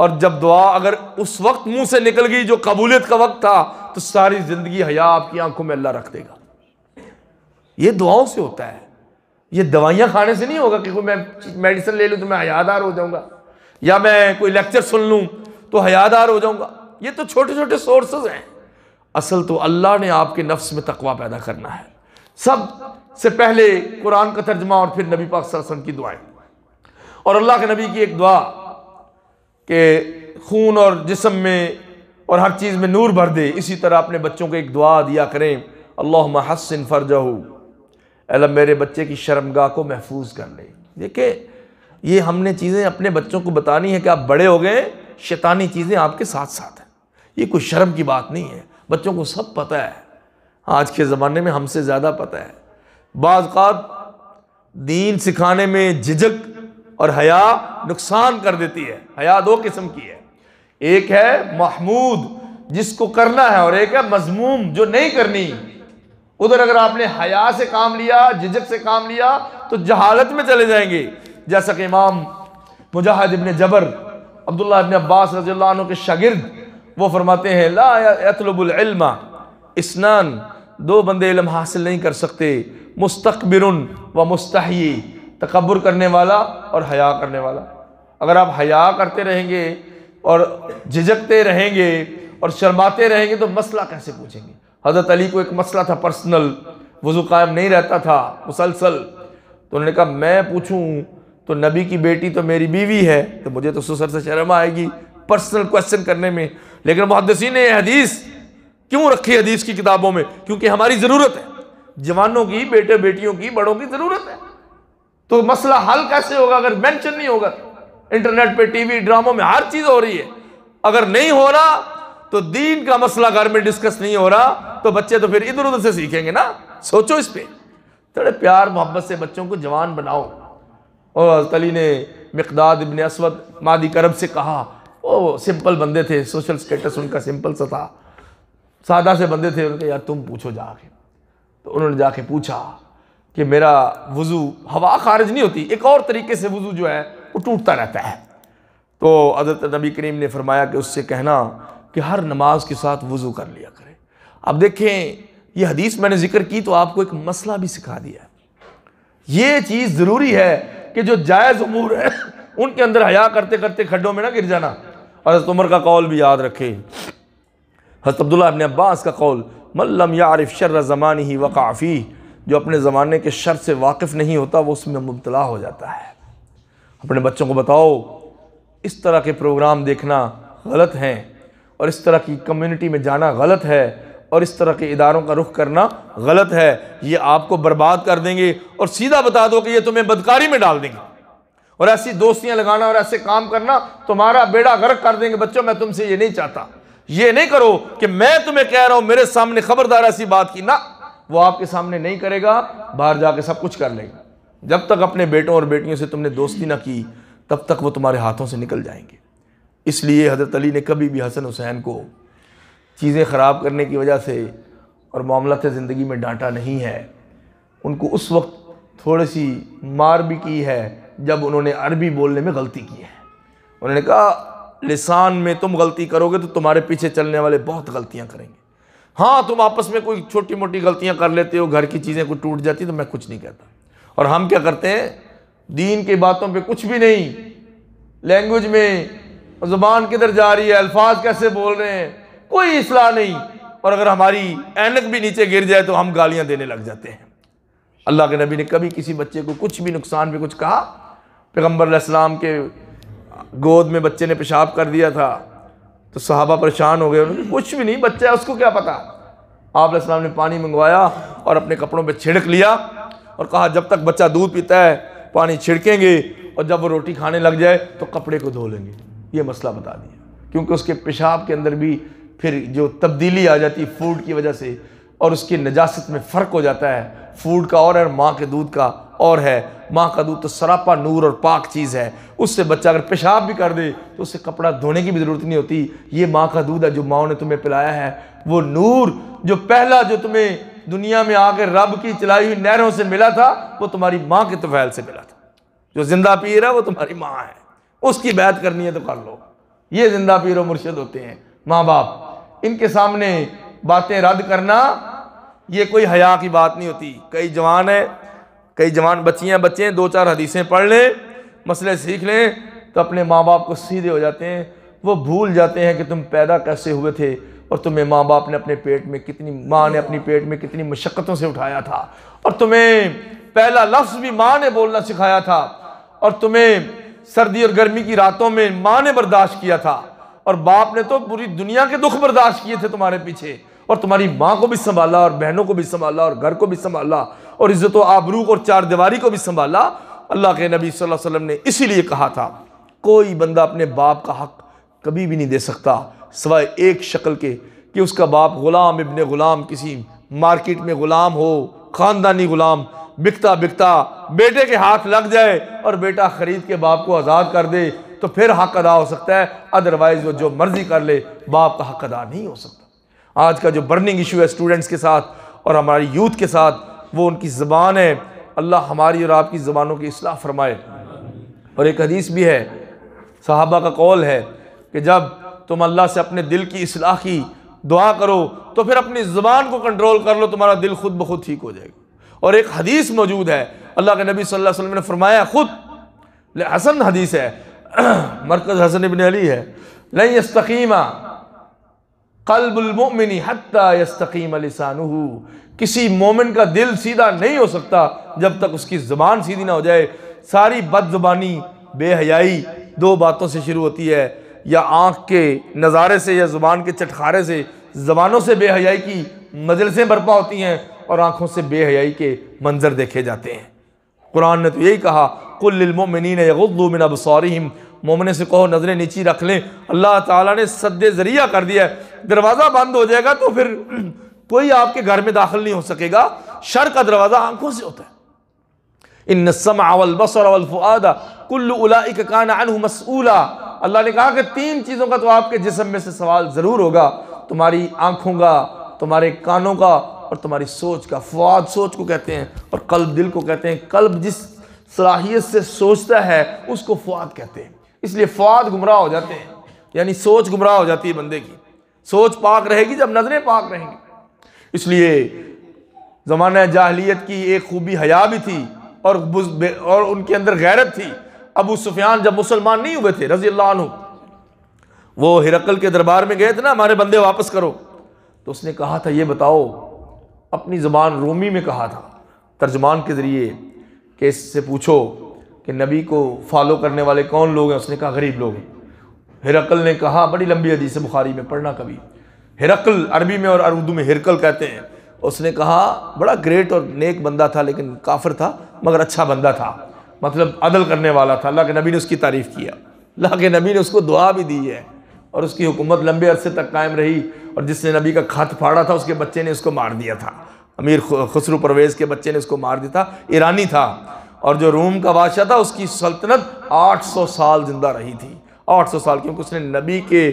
और जब दुआ अगर उस वक्त मुंह से निकल गई जो कबूलियत का वक्त था तो सारी ज़िंदगी हया आपकी आंखों में अल्लाह रख देगा ये दुआओं से होता है ये दवाइयाँ खाने से नहीं होगा कि मैं मेडिसिन ले लूँ तो मैं हयादार हो जाऊँगा या मैं कोई लेक्चर सुन लूँ तो हयादार हो जाऊँगा ये तो छोटे छोटे सोर्सेज हैं असल तो अल्लाह ने आपके नफ्स में तकवा पैदा करना है सब से पहले कुरान का तर्जमा और फिर नबी पाक सरसन की दुआएं और अल्लाह के नबी की एक दुआ के खून और जिसम में और हर चीज़ में नूर भर दे इसी तरह अपने बच्चों को एक दुआ दिया करें अल्लाह हसन फर्ज अल्लाह मेरे बच्चे की शर्मगाह को महफूज कर ले देखिए ये हमने चीज़ें अपने बच्चों को बतानी है कि आप बड़े हो गए शैतानी चीज़ें आपके साथ साथ हैं ये कोई शर्म की बात नहीं है बच्चों को सब पता है आज के ज़माने में हमसे ज़्यादा पता है बाज़ात दीन सिखाने में झिझक और हया नुकसान कर देती है हया दो किस्म की है एक है महमूद जिसको करना है और एक है मजमूम जो नहीं करनी उधर अगर आपने हया से काम लिया झिझक से काम लिया तो जहालत में चले जाएंगे जैसा कि इमाम मुजाहिद इबन जबर अब्दुल्ला इबन अब्बास रजील्ला के शागिर्द वो फरमाते हैं लातलबुलमा स्नान दो बंदे इलम हासिल नहीं कर सकते मुस्तकबिर व मुस्तिए तकबर करने वाला और हया करने वाला अगर आप हया करते रहेंगे और झिझकते रहेंगे और शर्माते रहेंगे तो मसला कैसे पूछेंगे हज़रत अली को एक मसला था पर्सनल वज़ू कायम नहीं रहता था मुसलसल तो उन्होंने कहा मैं पूछूं तो नबी की बेटी तो मेरी बीवी है तो मुझे तो सुसर से शर्म आएगी पर्सनल क्वेश्चन करने में लेकिन मुहदसी ने हदीस क्यों रखी हदीस की किताबों में क्योंकि हमारी ज़रूरत है जवानों की बेटे बेटियों की बड़ों की ज़रूरत है तो मसला हल कैसे होगा अगर मैंशन नहीं होगा इंटरनेट पर टी वी ड्रामों में हर चीज़ हो रही है अगर नहीं हो रहा तो दीन का मसला घर में डिस्कस नहीं हो रहा तो बच्चे तो फिर इधर उधर से सीखेंगे ना सोचो इस पर थोड़े प्यार मोहब्बत से बच्चों को जवान बनाओ और हजरत अली ने मकदाद इबन असवद मादी करब से कहा ओ सिंपल बंदे थे सोशल स्टेटस उनका सिंपल सा था सादा से बंदे थे उनके यार तुम पूछो जाके तो उन्होंने जाके पूछा कि मेरा वज़ू हवा खारिज नहीं होती एक और तरीके से वज़ू जो है वो टूटता रहता है तो अदरत नबी करीम ने फरमाया कि उससे कहना कि हर नमाज के साथ वज़ू कर लिया करें अब देखें ये हदीस मैंने जिक्र की तो आपको एक मसला भी सिखा दिया ये चीज़ ज़रूरी है कि जो जायज़ उमूर है उनके अंदर हया करते करते खड्डों में ना गिर जाना और हजरत उमर का कौल भी याद रखे हजरत अब्दुल्ला अपने अब्बास का कौल मल्लम यारफ शर्र ज़मानी ही वकाफ़ी जो अपने ज़माने के शर से वाकिफ़ नहीं होता वो उसमें मुबतला हो जाता है अपने बच्चों को बताओ इस तरह के प्रोग्राम देखना गलत हैं और इस तरह की कम्युनिटी में जाना गलत है और इस तरह के इदारों का रुख करना गलत है ये आपको बर्बाद कर देंगे और सीधा बता दो कि ये तुम्हें बदकारी में डाल देंगे और ऐसी दोस्तियां लगाना और ऐसे काम करना तुम्हारा बेड़ा गर्क कर देंगे बच्चों मैं तुमसे ये नहीं चाहता ये नहीं करो कि मैं तुम्हें कह रहा हूं मेरे सामने खबरदार ऐसी बात की ना वो आपके सामने नहीं करेगा बाहर जाके सब कुछ कर लेगा जब तक अपने बेटों और बेटियों से तुमने दोस्ती ना की तब तक वो तुम्हारे हाथों से निकल जाएंगे इसलिए हज़रत अली ने कभी भी हसन हुसैन को चीज़ें ख़राब करने की वजह से और मामला ज़िंदगी में डांटा नहीं है उनको उस वक्त थोड़ी सी मार भी की है जब उन्होंने अरबी बोलने में गलती की है उन्होंने कहा लिसान में तुम गलती करोगे तो तुम्हारे पीछे चलने वाले बहुत गलतियाँ करेंगे हाँ तुम आपस में कोई छोटी मोटी गलतियाँ कर लेते हो घर की चीज़ें कुछ टूट जाती तो मैं कुछ नहीं कहता और हम क्या करते हैं दीन की बातों पे कुछ भी नहीं लैंग्वेज में ज़ुबान किधर जा रही है अल्फाज कैसे बोल रहे हैं कोई इसलाह नहीं और अगर हमारी एनक भी नीचे गिर जाए तो हम गालियां देने लग जाते हैं अल्लाह के नबी ने कभी किसी बच्चे को कुछ भी नुकसान भी कुछ कहा पैगम्बर इस्लाम के गोद में बच्चे ने पेशाब कर दिया था तो साहबा परेशान हो गए उन्होंने कुछ भी नहीं बच्चा है उसको क्या पता आप ने पानी मंगवाया और अपने कपड़ों पर छिड़क लिया और कहा जब तक बच्चा दूध पीता है पानी छिड़केंगे और जब वो रोटी खाने लग जाए तो कपड़े को धो लेंगे ये मसला बता दिया क्योंकि उसके पेशाब के अंदर भी फिर जो तब्दीली आ जाती है फूड की वजह से और उसकी नजास्त में फ़र्क हो जाता है फूड का और है माँ के दूध का और है माँ का दूध तो सरापा नूर और पाक चीज़ है उससे बच्चा अगर पेशाब भी कर दे तो उससे कपड़ा धोने की भी ज़रूरत नहीं होती ये माँ का दूध है जो माँ ने तुम्हें पिलाया है वो नूर जो पहला जो तुम्हें दुनिया में आकर रब की चलाई हुई नहरों से मिला था वो तुम्हारी माँ के तफैल से मिला था जो ज़िंदा पीर है वो तुम्हारी माँ है उसकी बैत करनी है तो कर लो ये ज़िंदा पीर और मुर्शद होते हैं माँ बाप इनके सामने बातें रद्द करना ये कोई हया की बात नहीं होती कई जवान है कई जवान बच्चियाँ बच्चे दो चार हदीसें पढ़ लें मसले सीख लें तो अपने माँ बाप को सीधे हो जाते हैं वो भूल जाते हैं कि तुम पैदा कैसे हुए थे और तुम्हें माँ बाप ने अपने पेट में कितनी माँ ने अपनी पेट में कितनी मशक्क़तों से उठाया था और तुम्हें पहला लफ्ज़ भी माँ ने बोलना सिखाया था और तुम्हें सर्दी और गर्मी की रातों में माँ ने बर्दाश्त किया था और बाप ने तो पूरी दुनिया के दुख बर्दाश्त किए थे तुम्हारे पीछे और तुम्हारी माँ को भी संभाला और बहनों को भी संभाला और घर को भी संभाला और इज़्ज़त आबरू और चार दीवारी को भी संभाला अल्लाह के नबी सल्लल्लाहु अलैहि वसल्लम ने इसीलिए कहा था कोई बंदा अपने बाप का हक कभी भी नहीं दे सकता सवाए एक शक्ल के कि उसका बाप ग़ुलाम इबन ग़ुलाम किसी मार्केट में ग़ुलाम हो ख़ानदानी ग़ुलाम बिकता बिकता बेटे के हाथ लग जाए और बेटा ख़रीद के बाप को आज़ाद कर दे तो फिर हक अदा हो सकता है अदरवाइज़ वो जो मर्ज़ी कर ले बाप का हक अदा नहीं हो सकता आज का जो बर्निंग इशू है स्टूडेंट्स के साथ और हमारी यूथ के साथ वो उनकी ज़बान है अल्लाह हमारी और आपकी ज़बानों की असलाह फरमाए और एक हदीस भी है साहबा का कौल है कि जब तुम अल्लाह से अपने दिल की असलाह की दुआ करो तो फिर अपनी ज़बान को कंट्रोल कर लो तुम्हारा दिल खुद ब खुद ठीक हो जाएगा और एक हदीस मौजूद है अल्लाह के नबी सल्लल्लाहु अलैहि वसल्लम ने फरमाया खुद हसन हदीस है मरकज हसन बिन अली है नहीं यस्तकीमा कल्बुलमिनी हत्या यस्तकीम किसी मोमिन का दिल सीधा नहीं हो सकता जब तक उसकी ज़बान सीधी ना हो जाए सारी बदज़बानी बेहयाई दो बातों से शुरू होती है या आँख के नज़ारे से या ज़ुबान के चटखारे से ज़बानों से बेहयाई की मजलसें बर्पा होती हैं और आँखों से बेहयाई के मंज़र देखे जाते हैं कुरान ने तो यही कहा वक़ुलमिन यगुद्दूमिन अबसारम मोमिन से कहो नज़रें नीची रख लें अल्लाह ताला ने सद ज़रिया कर दिया है दरवाज़ा बंद हो जाएगा तो फिर कोई आपके घर में दाखिल नहीं हो सकेगा शर का दरवाज़ा आंखों से होता है इन नसम अवल बसर अवल फ़ुआदा कुल्लाकान मसूला अल्लाह ने कहा कि तीन चीज़ों का तो आपके जिसम में से सवाल ज़रूर होगा तुम्हारी आँखों का तुम्हारे कानों का और तुम्हारी सोच का फवाद सोच को कहते हैं और कल्ब दिल को कहते हैं कल्ब जिस सलाहियत से सोचता है उसको फवाद कहते हैं इसलिए फवाद गुमराह हो जाते हैं यानी सोच गुमराह हो जाती है बंदे की सोच पाक रहेगी जब नज़रें पाक रहेंगी इसलिए ज़माना जाहलीत की एक खूबी हया भी थी और और उनके अंदर गैरत थी अबू सुफियान जब मुसलमान नहीं हुए थे रजी अल्लाह वो हिरकल के दरबार में गए थे ना हमारे बंदे वापस करो तो उसने कहा था ये बताओ अपनी ज़बान रोमी में कहा था तर्जमान के ज़रिए कि इससे पूछो कि नबी को फॉलो करने वाले कौन लोग हैं उसने कहा गरीब लोग हैं हिरकल ने कहा बड़ी लंबी हदीस है बुखारी में पढ़ना कभी हिरकल अरबी में और उर्दू में हिरकल कहते हैं उसने कहा बड़ा ग्रेट और नेक बंदा था लेकिन काफिर था मगर अच्छा बंदा था मतलब अदल करने वाला था अल्लाह के नबी ने उसकी तारीफ़ किया अल्लाह के नबी ने उसको दुआ भी दी है और उसकी हुकूमत लंबे अरसे तक कायम रही और जिसने नबी का खत फाड़ा था उसके बच्चे ने उसको मार दिया था अमीर खसरू परवेज़ के बच्चे ने उसको मार दिया था ईरानी था और जो रोम का बादशाह था उसकी सल्तनत 800 साल ज़िंदा रही थी 800 साल क्योंकि उसने नबी के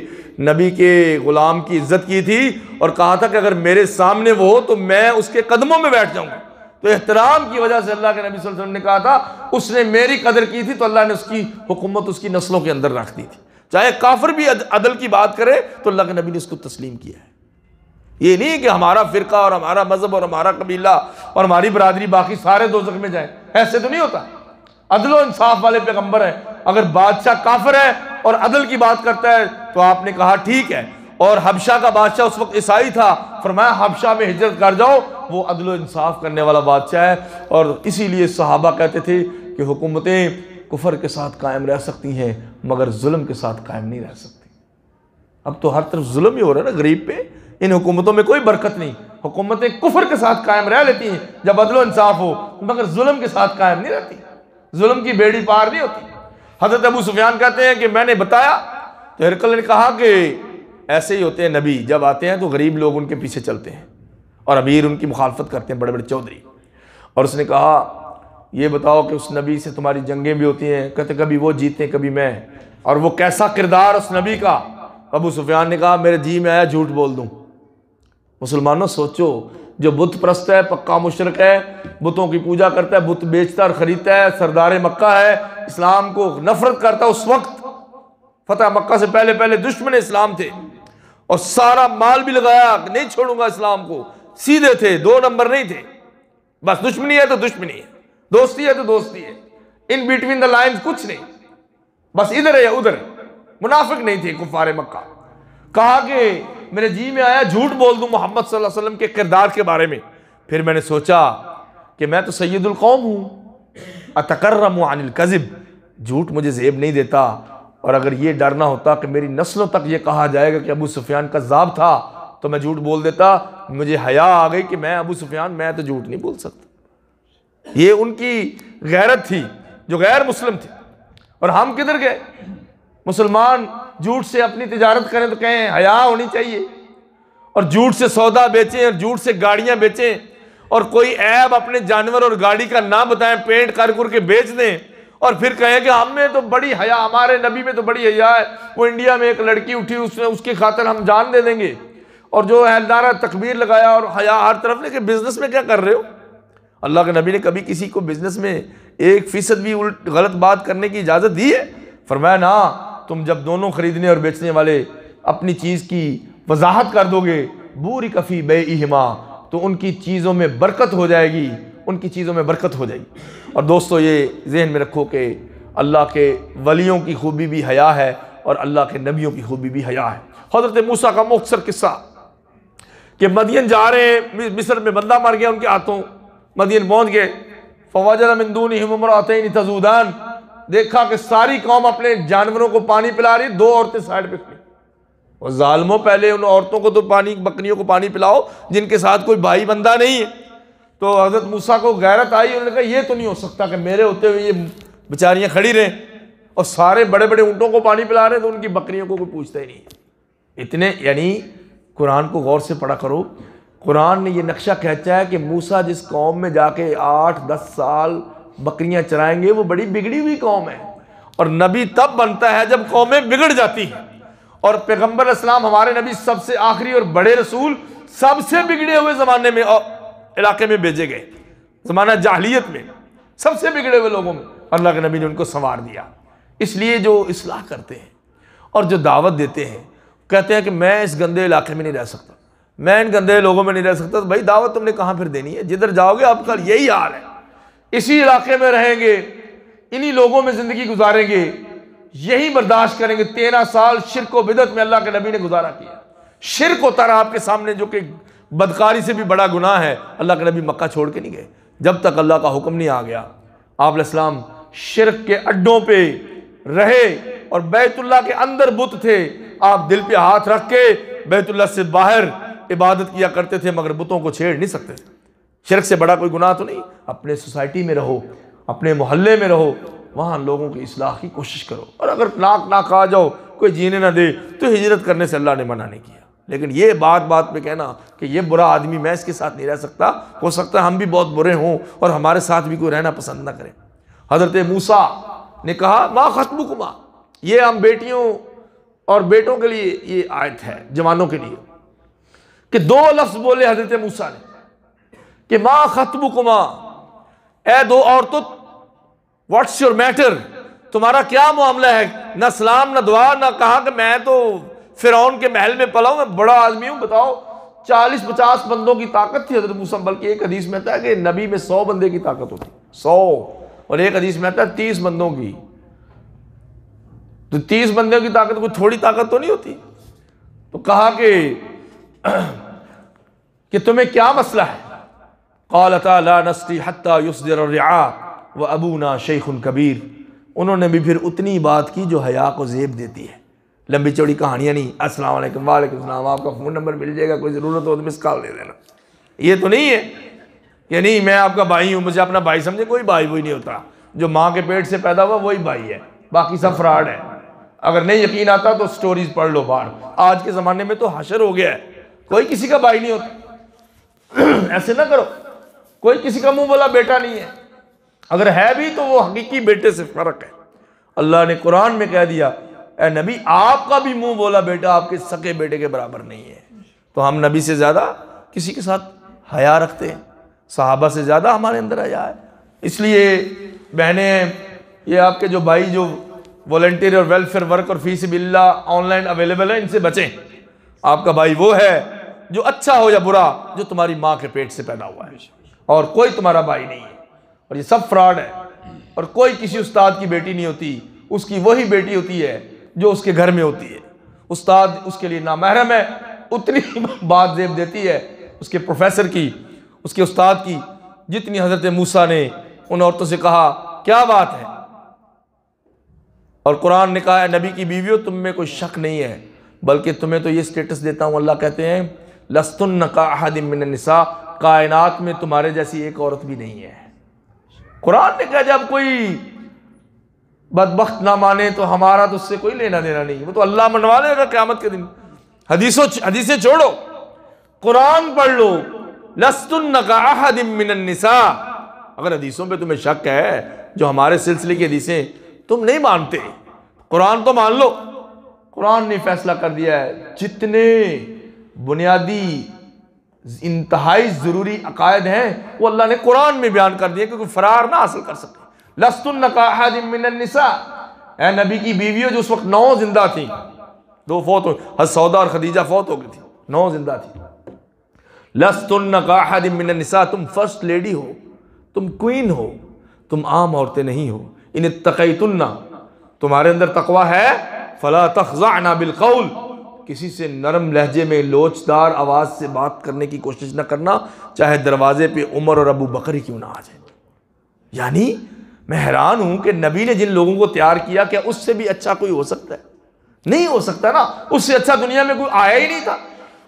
नबी के ग़ुलाम की इज्जत की थी और कहा था कि अगर मेरे सामने वो हो तो मैं उसके कदमों में बैठ जाऊँगा तो एहतराम की वजह से अल्लाह के नबी वसल्लम ने कहा था उसने मेरी कदर की थी तो अल्लाह ने उसकी हुकूमत उसकी नस्लों के अंदर रख दी थी चाहे काफिर भी अदल की बात करे तो अल्लाह के नबी ने उसको तस्लीम किया है ये नहीं कि हमारा फ़िरका और हमारा मज़हब और हमारा कबीला और हमारी बरदरी बाकी सारे दो में जाए ऐसे तो नहीं होता अदलो इंसाफ वाले पैगम्बर हैं अगर बादशाह काफर है और अदल की बात करता है तो आपने कहा ठीक है और हबशा का बादशाह उस वक्त ईसाई था फरमाया हबशा में हिजरत कर जाओ वो अदलो इंसाफ करने वाला बादशाह है और इसीलिए सहाबा कहते थे कि हुकूमतें कुफर के साथ कायम रह सकती हैं मगर जुल्म के साथ कायम नहीं रह सकती अब तो हर तरफ जुल्म ही हो रहा है ना गरीब पे इन हुकूमतों में कोई बरकत नहीं हुकूमतें कुफर के साथ कायम रह लेती हैं जब अदलो इंसाफ हो तो मगर जुल्म के साथ कायम नहीं रहती जुल्म की बेड़ी पार नहीं होती हजरत अबू सुफियान कहते हैं कि मैंने बताया तो हरकल ने कहा कि ऐसे ही होते हैं नबी जब आते हैं तो गरीब लोग उनके पीछे चलते हैं और अमीर उनकी मुखालफत करते हैं बड़े बड़े चौधरी और उसने कहा ये बताओ कि उस नबी से तुम्हारी जंगें भी होती हैं कहते कभी वो जीते कभी मैं और वो कैसा किरदार उस नबी का अबू सुफियान ने कहा मेरे जी में आया झूठ बोल दूँ मुसलमानों सोचो जो बुत प्रस्त है पक्का मुशरक है बुतों की पूजा करता है बुत बेचता और ख़रीदता है सरदार मक्का है इस्लाम को नफरत करता है उस वक्त फतेह मक्का से पहले पहले दुश्मन इस्लाम थे और सारा माल भी लगाया नहीं छोड़ूंगा इस्लाम को सीधे थे दो नंबर नहीं थे बस दुश्मनी है तो दुश्मनी है दोस्ती है तो दोस्ती है इन बिटवीन द लाइन कुछ नहीं बस इधर है उधर मुनाफिक नहीं थे कुफार मक्का कहा कि मेरे जी में आया झूठ बोल दूं मोहम्मद वसल्लम के किरदार के बारे में फिर मैंने सोचा कि मैं तो सैदुल कौम हूँ अतकर्रम अनिल कज़िब झूठ मुझे जेब नहीं देता और अगर ये डरना होता कि मेरी नस्लों तक ये कहा जाएगा कि अबू सुफियान का जाब था तो मैं झूठ बोल देता मुझे हया आ गई कि मैं अबू सुफियान मैं तो झूठ नहीं बोल सकता ये उनकी गैरत थी जो गैर मुस्लिम थे और हम किधर गए मुसलमान झूठ से अपनी तजारत करें तो कहें हया होनी चाहिए और झूठ से सौदा बेचें और झूठ से गाड़ियाँ बेचें और कोई ऐब अपने जानवर और गाड़ी का ना बताएं पेंट कर कर के बेच दें और फिर कहें कि हमें तो बड़ी हया हमारे नबी में तो बड़ी हया है वो इंडिया में एक लड़की उठी उसने उसकी खातर हम जान दे देंगे और जो अहलदारा तकबीर लगाया और हया हर तरफ ने कि बिज़नेस में क्या कर रहे हो अल्लाह के नबी ने कभी किसी को बिज़नेस में एक फ़ीसद भी उल्ट गलत बात करने की इजाज़त दी है फरमाया ना तुम जब दोनों ख़रीदने और बेचने वाले अपनी चीज़ की वजाहत कर दोगे बुरी कफ़ी बे हिमा तो उनकी चीज़ों में बरकत हो जाएगी उनकी चीज़ों में बरकत हो जाएगी और दोस्तों ये जहन में रखो कि अल्लाह के वलियों की खूबी भी हया है और अल्लाह के नबियों की खूबी भी हया है हज़रत मूसा का मुख्तर किस्सा कि मदियन जा रहे हैं मिस्र में बंदा मर गया उनके हाथों मदियन पहुँच गए फवाजरा मंदून हमरात तजूदान देखा कि सारी कौम अपने जानवरों को पानी पिला रही दो औरतें साइड पर खड़ी और जालमो पहले उन औरतों को तो पानी बकरियों को पानी पिलाओ जिनके साथ कोई भाई बंदा नहीं है तो हजरत मूसा को गैरत आई उन्होंने कहा ये तो नहीं हो सकता कि मेरे होते हुए ये बेचारियाँ खड़ी रहें और सारे बड़े बड़े ऊँटों को पानी पिला रहे हैं तो उनकी बकरियों को कोई पूछता ही नहीं इतने यानी कुरान को गौर से पढ़ा करो कुरान ने ये नक्शा कहता है कि मूसा जिस कौम में जाके आठ दस साल बकरियां चराएंगे वो बड़ी बिगड़ी हुई कौम है और नबी तब बनता है जब कौमें बिगड़ जाती हैं और पैगम्बर इस्लाम हमारे नबी सबसे आखिरी और बड़े रसूल सबसे बिगड़े हुए ज़माने में इलाके में भेजे गए ज़माना जाहलीत में सबसे बिगड़े हुए लोगों में अल्लाह के नबी ने उनको संवार दिया इसलिए जो इसलाह करते हैं और जो दावत देते हैं कहते हैं कि मैं इस गंदे इलाके में नहीं रह सकता मैं इन गंदे लोगों में नहीं रह सकता तो भाई दावत तुमने कहाँ फिर देनी है जिधर जाओगे आपका यही हाल है इसी इलाके में रहेंगे इन्हीं लोगों में ज़िंदगी गुजारेंगे यही बर्दाश्त करेंगे तेरह साल शिरक व बिदत में अल्लाह के नबी ने गुजारा किया शिरक होता रहा आपके सामने जो कि बदकारी से भी बड़ा गुनाह है अल्लाह के नबी मक्का छोड़ के नहीं गए जब तक अल्लाह का हुक्म नहीं आ गया आपलाम शिरक के अड्डों पे रहे और बैतुल्ला के अंदर बुत थे आप दिल पे हाथ रख के बैतुल्ला से बाहर इबादत किया करते थे मगर बुतों को छेड़ नहीं सकते शर्क से बड़ा कोई गुनाह तो नहीं अपने सोसाइटी में रहो अपने मोहल्ले में रहो वहाँ लोगों की इसलाह की कोशिश करो और अगर नाक नाक आ जाओ कोई जीने ना दे तो हिजरत करने से अल्लाह ने मना नहीं किया लेकिन ये बात बात पे कहना कि ये बुरा आदमी मैं इसके साथ नहीं रह सकता हो सकता हम भी बहुत बुरे हों और हमारे साथ भी कोई रहना पसंद ना करे हज़रत मूसा ने कहा माँ खत्म कुमा ये हम बेटियों और बेटों के लिए ये आयत है जवानों के लिए कि दो लफ्ज़ बोले हज़रत मूसा ने कि माँ खत्म कुमा ए दो औरतों व्हाट्स योर मैटर तुम्हारा क्या मामला है ना सलाम ना दुआ ना कहा कि मैं तो फिर के महल में पला हूं मैं बड़ा आदमी हूं बताओ चालीस पचास बंदों की ताकत थी हजरत मूसा बल्कि एक हदीस में आता है कि नबी में सौ बंदे की ताकत होती सौ और एक हदीस में आता है तीस बंदों की तो तीस बंदों की ताकत कोई थोड़ी ताकत तो नहीं होती तो कहा कि कि तुम्हें क्या मसला है कौल व अबूना शेख़ुन कबीर उन्होंने भी फिर उतनी बात की जो हया को जेब देती है लंबी चौड़ी कहानियाँ नहीं अस्सलाम वालेकुम वालेकुम सलाम आपका फ़ोन नंबर मिल जाएगा कोई ज़रूरत हो तो मिस कॉल दे देना ये तो नहीं है कि नहीं मैं आपका भाई हूँ मुझे अपना भाई समझे कोई भाई वही नहीं होता जो माँ के पेट से पैदा हुआ वही भाई है बाकी सब फ्रॉड है अगर नहीं यकीन आता तो स्टोरीज पढ़ लो बाहर आज के ज़माने में तो हशर हो गया है कोई किसी का भाई नहीं होता ऐसे ना करो कोई किसी का मुंह बोला बेटा नहीं है अगर है भी तो वो हकीकी बेटे से फर्क है अल्लाह ने कुरान में कह दिया ए नबी आपका भी मुंह बोला बेटा आपके सके बेटे के बराबर नहीं है तो हम नबी से ज़्यादा किसी के साथ हया रखते हैं साहबा से ज़्यादा हमारे अंदर हया है इसलिए बहने ये आपके जो भाई जो वॉल्टियर और वेलफेयर वर्क और फीस बिल्ला ऑनलाइन अवेलेबल है इनसे बचें आपका भाई वो है जो अच्छा हो या बुरा जो तुम्हारी माँ के पेट से पैदा हुआ है और कोई तुम्हारा भाई नहीं है और ये सब फ्रॉड है और कोई किसी उस्ताद की बेटी नहीं होती उसकी वही बेटी होती है जो उसके घर में होती है उस्ताद उसके लिए नामहरम है उतनी बात जेब देती है उसके प्रोफेसर की उसके उस्ताद की जितनी हजरत मूसा ने उन औरतों से कहा क्या बात है और कुरान ने कहा नबी की बीवी हो तुम में कोई शक नहीं है बल्कि तुम्हें तो ये स्टेटस देता हूँ अल्लाह कहते हैं लस्तुन का अहदिमिन कायनात में तुम्हारे जैसी एक औरत भी नहीं है कुरान ने कहा जब कोई बदबख्त ना माने तो हमारा तो उससे कोई लेना देना नहीं वो तो अल्लाह मनवा लेगा क्यामत के दिन हदीसों हदीसें छोड़ो कुरान पढ़ लो लस्तुन्नसा अगर हदीसों पे तुम्हें शक है जो हमारे सिलसिले की हदीसें तुम नहीं मानते कुरान तो मान लो कुरान ने फैसला कर दिया है जितने बुनियादी इंतहाई ज़रूरी अकायद हैं वो अल्लाह ने कुरान में बयान कर दिया क्योंकि फ़रार ना हासिल कर सके लस्तुन ए नबी की बीवियों जो उस वक्त नौ जिंदा थी दो फौत हो हज सौदा और खदीजा फौत हो गई थी नौ जिंदा थी लस्तुन नकाहदिमिनसा तुम फर्स्ट लेडी हो तुम क्वीन हो तुम आम औरतें नहीं हो इन तकैतुन्ना तुम्हारे अंदर तकवा है फ़ला तखजा बिलकौल किसी से नरम लहजे में लोचदार आवाज़ से बात करने की कोशिश ना करना चाहे दरवाजे पे उमर और अबू बकर ही क्यों ना आ जाए यानी मैं हैरान हूं कि नबी ने जिन लोगों को तैयार किया क्या उससे भी अच्छा कोई हो सकता है नहीं हो सकता ना उससे अच्छा दुनिया में कोई आया ही नहीं था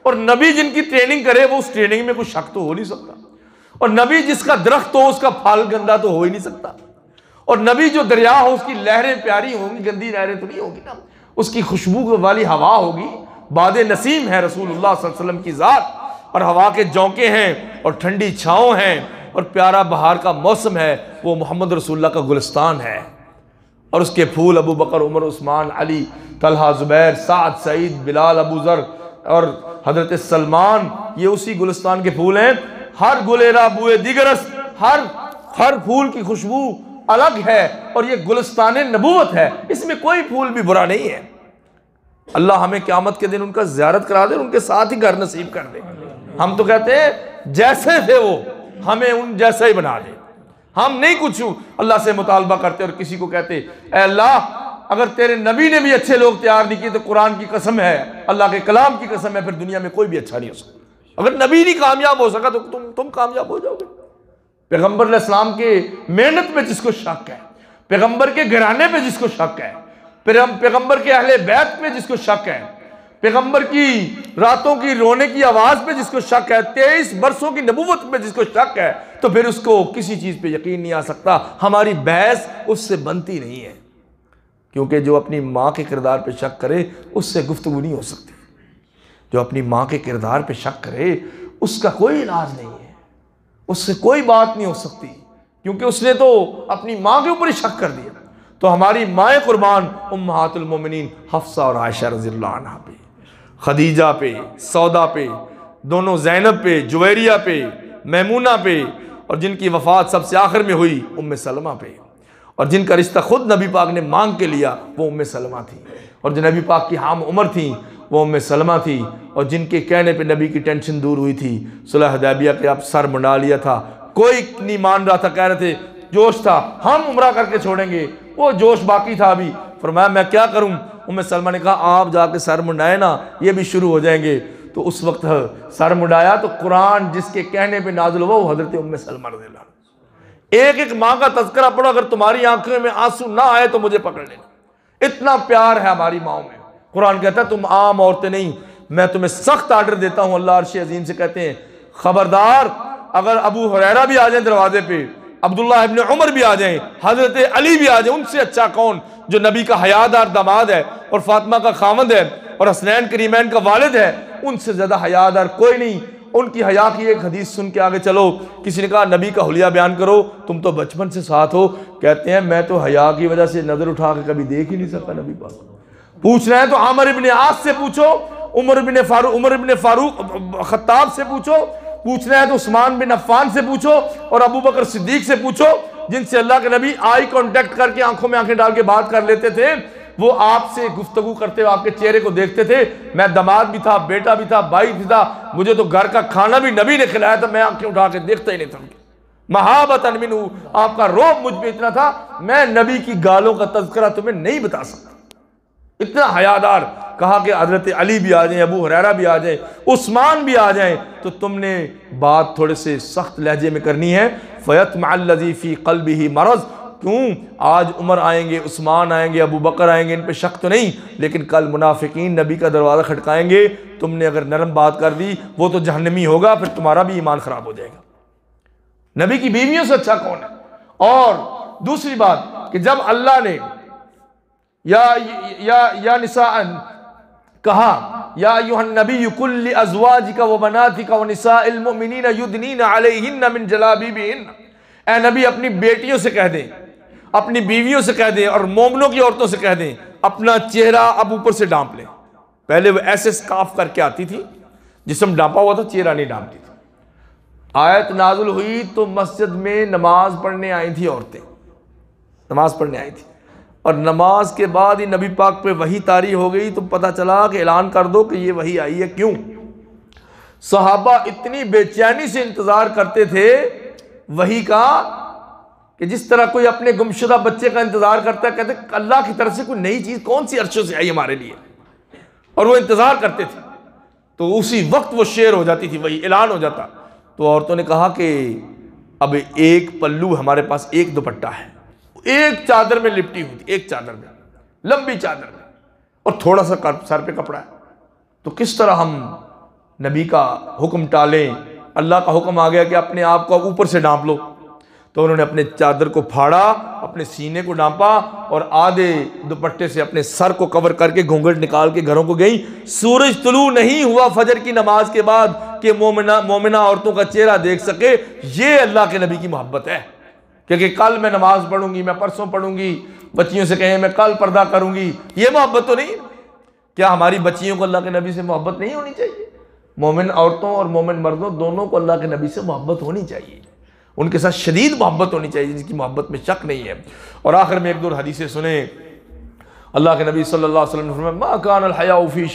और नबी जिनकी ट्रेनिंग करे वो उस ट्रेनिंग में कोई शक तो हो नहीं सकता और नबी जिसका दरख्त हो उसका फाल गंदा तो हो ही नहीं सकता और नबी जो दरिया हो उसकी लहरें प्यारी होंगी गंदी लहरें तो नहीं होगी ना उसकी खुशबू वाली हवा होगी बाद नसीम है रसूलुल्लाह वसल्लम की ज़ात और हवा के जौके हैं और ठंडी छाँव हैं और प्यारा बहार का मौसम है वो मोहम्मद रसुल्ला का गुलस्तान है और उसके फूल अबू बकर उमर उस्मान अली तलहा ज़ुबैर साद सईद बिलाल अबू ज़र और हजरत सलमान ये उसी गुलस्तान के फूल हैं हर गुलेरा बुए दिगरस हर हर फूल की खुशबू अलग है और ये गुलस्तान नबूवत है इसमें कोई फूल भी बुरा नहीं है अल्लाह हमें क्यामत के दिन उनका ज्यारत करा दे उनके साथ ही घर नसीब कर दे हम तो कहते हैं जैसे थे वो हमें उन जैसा ही बना दे हम नहीं कुछ अल्लाह से मुतालबा करते और किसी को कहते अल्लाह अगर तेरे नबी ने भी अच्छे लोग तैयार नहीं किए तो कुरान की कसम है अल्लाह के कलाम की कसम है फिर दुनिया में कोई भी अच्छा नहीं हो सकता अगर नबी नहीं कामयाब हो सका तो तुम तुम कामयाब हो जाओगे पैगम्बर इस्लाम के मेहनत पर जिसको शक है पैगम्बर के घराने पर जिसको शक है पैगंबर के अहले बैत पे जिसको शक है पैगंबर की रातों की रोने की आवाज़ पे जिसको शक है तेईस बरसों की नबूवत पे जिसको शक है तो फिर उसको किसी चीज़ पे यकीन नहीं आ सकता हमारी बहस उससे बनती नहीं है क्योंकि जो अपनी माँ के किरदार पे शक करे उससे गुफ्तु नहीं हो सकती जो अपनी माँ के किरदार पे शक करे उसका कोई इलाज नहीं है उससे कोई बात नहीं हो सकती क्योंकि उसने तो अपनी माँ के ऊपर ही शक कर दिया तो हमारी माए कुर्बान उम्मातुलमिन हफ्सा और आयशा रजील्ला पे खदीजा पे सौदा पे दोनों जैनब पे जवेरिया पे मैमूना पे और जिनकी वफात सबसे आखिर में हुई उम सलमा पे और जिनका रिश्ता खुद नबी पाक ने मांग के लिया वो उम सलमा थी और जो नबी पाक की हाम उम्र थी वो उम सलमा थी और जिनके कहने पे नबी की टेंशन दूर हुई थी सुलह हदैबिया पे आप सर मुंडा लिया था कोई नहीं मान रहा था कह रहे थे जोश था हम उम्र करके छोड़ेंगे वो जोश बाकी था अभी फरमाया मैं क्या करूँ उम्र सलमा ने कहा आप जाके सर मुंडाए ना ये भी शुरू हो जाएंगे तो उस वक्त सर मुंडाया तो कुरान जिसके कहने पर नाजुल हुआ वो हजरत उम्र सलमा रजील्ला एक एक माँ का तस्करा पढ़ो अगर तुम्हारी आंखों में आंसू ना आए तो मुझे पकड़ लेना इतना प्यार है हमारी माओ में कुरान कहता है तुम आम औरतें नहीं मैं तुम्हें सख्त आर्डर देता हूँ अल्लाह अरश अजीम से कहते हैं खबरदार अगर अबू हुरैरा भी आ जाए दरवाजे पे अब्दुल्ला इबन उमर भी आ जाएं हज़रत अली भी आ जाएं उनसे अच्छा कौन जो नबी का हयादार दामाद है और फातिमा का खामद है और हसनैन करीमैन का वालिद है उनसे ज़्यादा हयादार कोई नहीं उनकी हया की एक हदीस सुन के आगे चलो किसी ने कहा नबी का हुलिया बयान करो तुम तो बचपन से साथ हो कहते हैं मैं तो हया की वजह से नज़र उठा के कभी देख ही नहीं सकता नबी पाक पूछ रहे हैं तो आमर इबन आस से पूछो Umar ibn Farooq Umar ibn Farooq Khattab से पूछो पूछना है तो उस्मान बिन अफान से पूछो और अबू बकर सिद्दीक से पूछो जिनसे अल्लाह के नबी आई कॉन्टेक्ट करके आंखों में आंखें डाल के बात कर लेते थे वो आपसे गुफ्तगु करते हुए आपके चेहरे को देखते थे मैं दमाद भी था बेटा भी था भाई भी था मुझे तो घर का खाना भी नबी ने खिलाया था मैं आंखें उठा के देखता ही नहीं था महाबत अनमिन आपका रोब मुझ में इतना था मैं नबी की गालों का तस्करा तुम्हें नहीं बता सकता इतना हयादार कहा कि हजरत अली भी आ जाएं अबू हरारा भी आ जाएं उस्मान भी आ जाएं तो तुमने बात थोड़े से सख्त लहजे में करनी है फैत मज़ीफ़ी भी ही मरज़ क्यों आज उमर आएंगे उस्मान आएंगे अबू बकर आएंगे इन पर शक तो नहीं लेकिन कल मुनाफिकीन नबी का दरवाज़ा खटकाएंगे तुमने अगर नरम बात कर दी वो तो जहनमी होगा फिर तुम्हारा भी ईमान ख़राब हो जाएगा नबी की बीवियों से अच्छा कौन है और दूसरी बात कि जब अल्लाह ने या या या कहा या यूहन नबी युकुल्ल अजवाज का व बनाती का व निसामिन युद्धनीन मिन जलाबी ए नबी अपनी बेटियों से कह दें अपनी बीवियों से कह दें और मोमनों की औरतों से कह दें अपना चेहरा अब ऊपर से डांप लें पहले वह ऐसे स्काफ करके आती थी जिसम डांपा हुआ था चेहरा नहीं डांपती थी आयत नाजुल हुई तो मस्जिद में नमाज पढ़ने आई थी औरतें नमाज पढ़ने आई थी और नमाज के बाद ही नबी पाक पे वही तारी हो गई तो पता चला कि ऐलान कर दो कि ये वही आई है क्यों सहाबा इतनी बेचैनी से इंतज़ार करते थे वही का कि जिस तरह कोई अपने गुमशुदा बच्चे का इंतज़ार करता है कहते अल्लाह की तरफ से कोई नई चीज़ कौन सी अरशों से आई हमारे लिए और वो इंतज़ार करते थे तो उसी वक्त वो शेर हो जाती थी वही ऐलान हो जाता तो औरतों ने कहा कि अब एक पल्लू हमारे पास एक दुपट्टा है एक चादर में लिपटी हुई थी एक चादर में लंबी चादर में और थोड़ा सा सर पे कपड़ा है तो किस तरह हम नबी का हुक्म टालें अल्लाह का हुक्म आ गया कि अपने आप को ऊपर से डांप लो तो उन्होंने अपने चादर को फाड़ा अपने सीने को डांपा और आधे दुपट्टे से अपने सर को कवर करके घूंघट निकाल के घरों को गई सूरज तुलू नहीं हुआ फजर की नमाज के बाद कि मोमिना मोमिना औरतों का चेहरा देख सके ये अल्लाह के नबी की मोहब्बत है क्योंकि कल मैं नमाज पढ़ूंगी मैं परसों पढ़ूंगी बच्चियों से कहें मैं कल पर्दा करूंगी ये मोहब्बत तो नहीं क्या हमारी बच्चियों को अल्लाह के नबी से मोहब्बत नहीं होनी चाहिए मोमिन औरतों और मोमिन मर्दों दोनों को अल्लाह के नबी से मोहब्बत होनी चाहिए उनके साथ शदीद मोहब्बत होनी चाहिए जिनकी मोहब्बत में शक नहीं है और आखिर में एक दो हदीसें सुने अल्लाह के नबी सल्लल्लाहो अलैहि वसल्लम माकान अलहयाफ़ी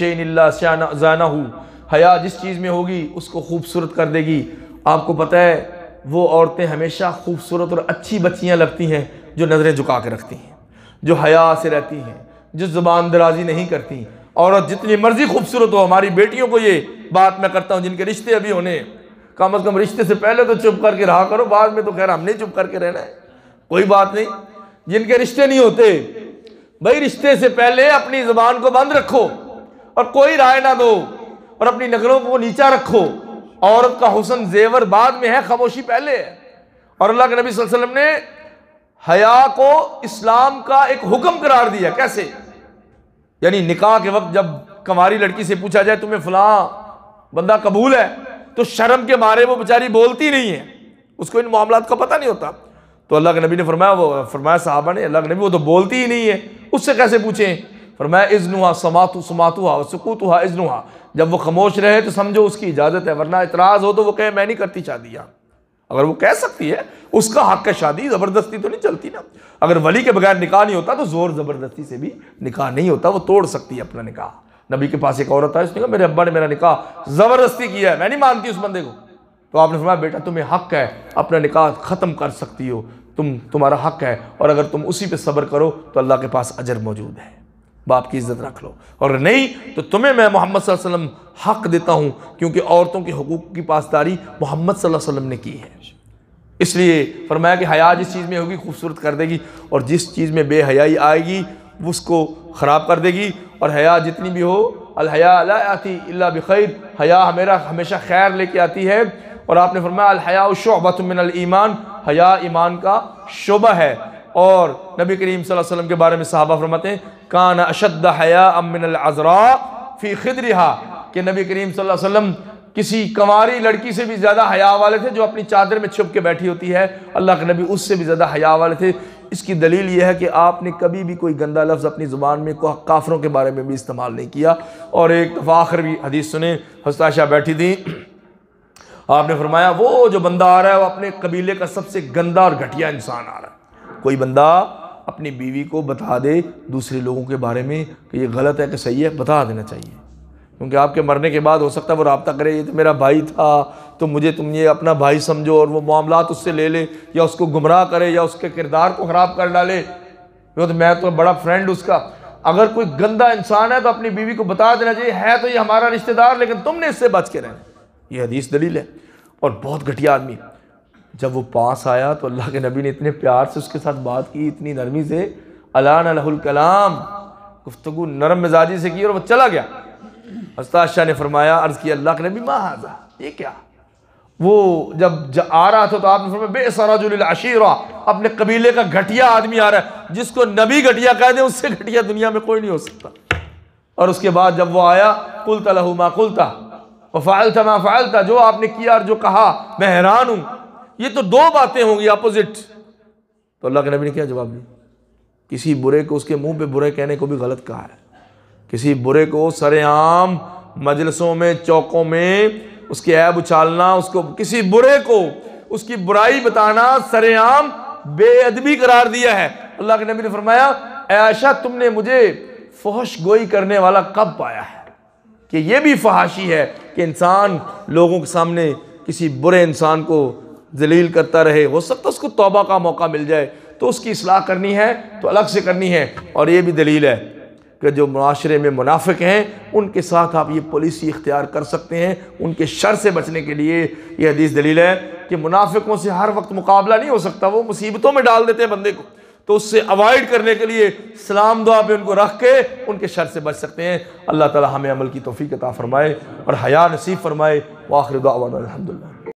हया जिस चीज़ में होगी उसको खूबसूरत कर देगी आपको पता है वो औरतें हमेशा खूबसूरत और अच्छी बच्चियाँ लगती हैं जो नज़रें झुका के रखती हैं जो हया से रहती हैं जो ज़ुबान दराजी नहीं करती औरत जितनी मर्ज़ी खूबसूरत हो हमारी बेटियों को ये बात मैं करता हूँ जिनके रिश्ते अभी होने कम अज़ कम रिश्ते से पहले तो चुप करके रहा करो बाद में तो खैर हमने चुप करके रहना है कोई बात नहीं जिनके रिश्ते नहीं होते भाई रिश्ते से पहले अपनी ज़ुबान को बंद रखो और कोई राय ना दो और अपनी नगरों को नीचा रखो औरत का हुसन जेवर बाद में है खामोशी पहले है और अल्लाह के नबी वसल्लम ने हया को इस्लाम का एक हुक्म करार दिया कैसे यानी निकाह के वक्त जब कंवारी लड़की से पूछा जाए तुम्हें फला बंदा कबूल है तो शर्म के मारे वो बेचारी बोलती नहीं है उसको इन मामला का पता नहीं होता तो अल्लाह के नबी ने फरमाया वो फरमाया साहबा ने अल्लाह के नबी वो तो बोलती ही नहीं है उससे कैसे पूछें फरमाया इज़नुआ समातु समातुआ हुआ सुकूतुआ हुआ जब वो खामोश रहे तो समझो उसकी इजाज़त है वरना इतराज़ हो तो वो कहे मैं नहीं करती शादी यहाँ अगर वो कह सकती है उसका हक है शादी ज़बरदस्ती तो नहीं चलती ना अगर वली के बगैर निकाह नहीं होता तो ज़ोर ज़बरदस्ती से भी निकाह नहीं होता वो तोड़ सकती है अपना निकाह नबी के पास एक औरत है उसने कहा मेरे अब्बा ने मेरा निकाह ज़बरदस्ती किया है मैं नहीं मानती उस बंदे को तो आपने सुना बेटा तुम्हें हक है अपना निकाह ख़त्म कर सकती हो तुम तुम्हारा हक है और अगर तुम उसी पे सब्र करो तो अल्लाह के पास अजर मौजूद है बाप की इज्जत रख लो और नहीं तो तुम्हें मैं मोहम्मद वसल्लम हक देता हूँ क्योंकि औरतों के हकूक़ की पासदारी मोहम्मद वसल्लम ने की है इसलिए फरमाया कि हया जिस चीज़ में होगी खूबसूरत कर देगी और जिस चीज़ में बेहयाई आएगी उसको ख़राब कर देगी और हया जितनी भी हो अलहया आती बैर हया हमेरा हमेशा खैर लेके आती है और आपने फरमाया अलहया शोबा मिनल ईमान हया ईमान का शोबा है और नबी करीम वसल्लम के बारे में साहबा फरमाते हैं कान अशद हया अमिन अजरा फ़ी खिदरिहा कि नबी करीम वसल्लम किसी कंवारी लड़की से भी ज़्यादा हया वाले थे जो अपनी चादर में छुप के बैठी होती है अल्लाह के नबी उससे भी ज़्यादा हया वाले थे इसकी दलील यह है कि आपने कभी भी कोई गंदा लफ्ज़ अपनी ज़ुबान में काफरों के बारे में भी इस्तेमाल नहीं किया और एक दफ़ा आखिर भी हदीस सुने हस्ताशा बैठी थी आपने फरमाया वो जो बंदा आ रहा है वो अपने कबीले का सबसे गंदा और घटिया इंसान आ रहा है कोई बंदा अपनी बीवी को बता दे दूसरे लोगों के बारे में कि ये गलत है कि सही है बता देना चाहिए क्योंकि आपके मरने के बाद हो सकता है वो रबता करे ये तो मेरा भाई था तो मुझे तुम ये अपना भाई समझो और वो मामला उससे ले ले या उसको गुमराह करे या उसके किरदार को ख़राब कर डाले तो मैं तो बड़ा फ्रेंड उसका अगर कोई गंदा इंसान है तो अपनी बीवी को बता देना चाहिए है तो ये हमारा रिश्तेदार लेकिन तुमने इससे बच के रहना ये हदीस दलील है और बहुत घटिया आदमी है जब वो पास आया तो अल्लाह के नबी ने इतने प्यार से उसके साथ बात की इतनी नरमी से अलान कलाम गुफ्तु नरम मिजाजी से की और वो चला गया उस्ताद शाह ने फरमाया अर्ज़ किया अल्लाह के नबी माँ ये क्या वो जब आ रहा था तो आपने फरमाया हुआ अपने कबीले का घटिया आदमी आ रहा है जिसको नबी घटिया कह दें उससे घटिया दुनिया में कोई नहीं हो सकता और उसके बाद जब वो आया कुलता लहू माँ कुलता वफ़ालता माँ था जो आपने किया और जो कहा मैं हैरान हूँ ये तो दो बातें होंगी अपोजिट तो अल्लाह के नबी ने क्या जवाब दिया किसी बुरे को उसके मुंह पे बुरे कहने को भी गलत कहा है किसी बुरे को सरेआम मजलसों में चौकों में उसके ऐब उछालना उसको किसी बुरे को उसकी बुराई बताना सरेआम बेअदबी करार दिया है अल्लाह के नबी ने फरमाया ऐशा तुमने मुझे फहश गोई करने वाला कब पाया है कि यह भी फहाशी है कि इंसान लोगों के सामने किसी बुरे इंसान को जलील करता रहे हो सकता उसको तोबा का मौका मिल जाए तो उसकी असलाह करनी है तो अलग से करनी है और ये भी दलील है कि जो माशरे में मुनाफिक हैं उनके साथ आप ये पॉलिसी इख्तियार कर सकते हैं उनके शर से बचने के लिए यह हदीस दलील है कि मुनाफिकों से हर वक्त मुकाबला नहीं हो सकता वो मुसीबतों में डाल देते हैं बंदे को तो उससे अवॉइड करने के लिए सलाम दुआ पे उनको रख के उनके शर से बच सकते हैं अल्लाह ताला हमें अमल की तोफ़ी कता फ़रमाए और हया नसीब फ़रमाए वाखिर दुआ अलहमदिल्ला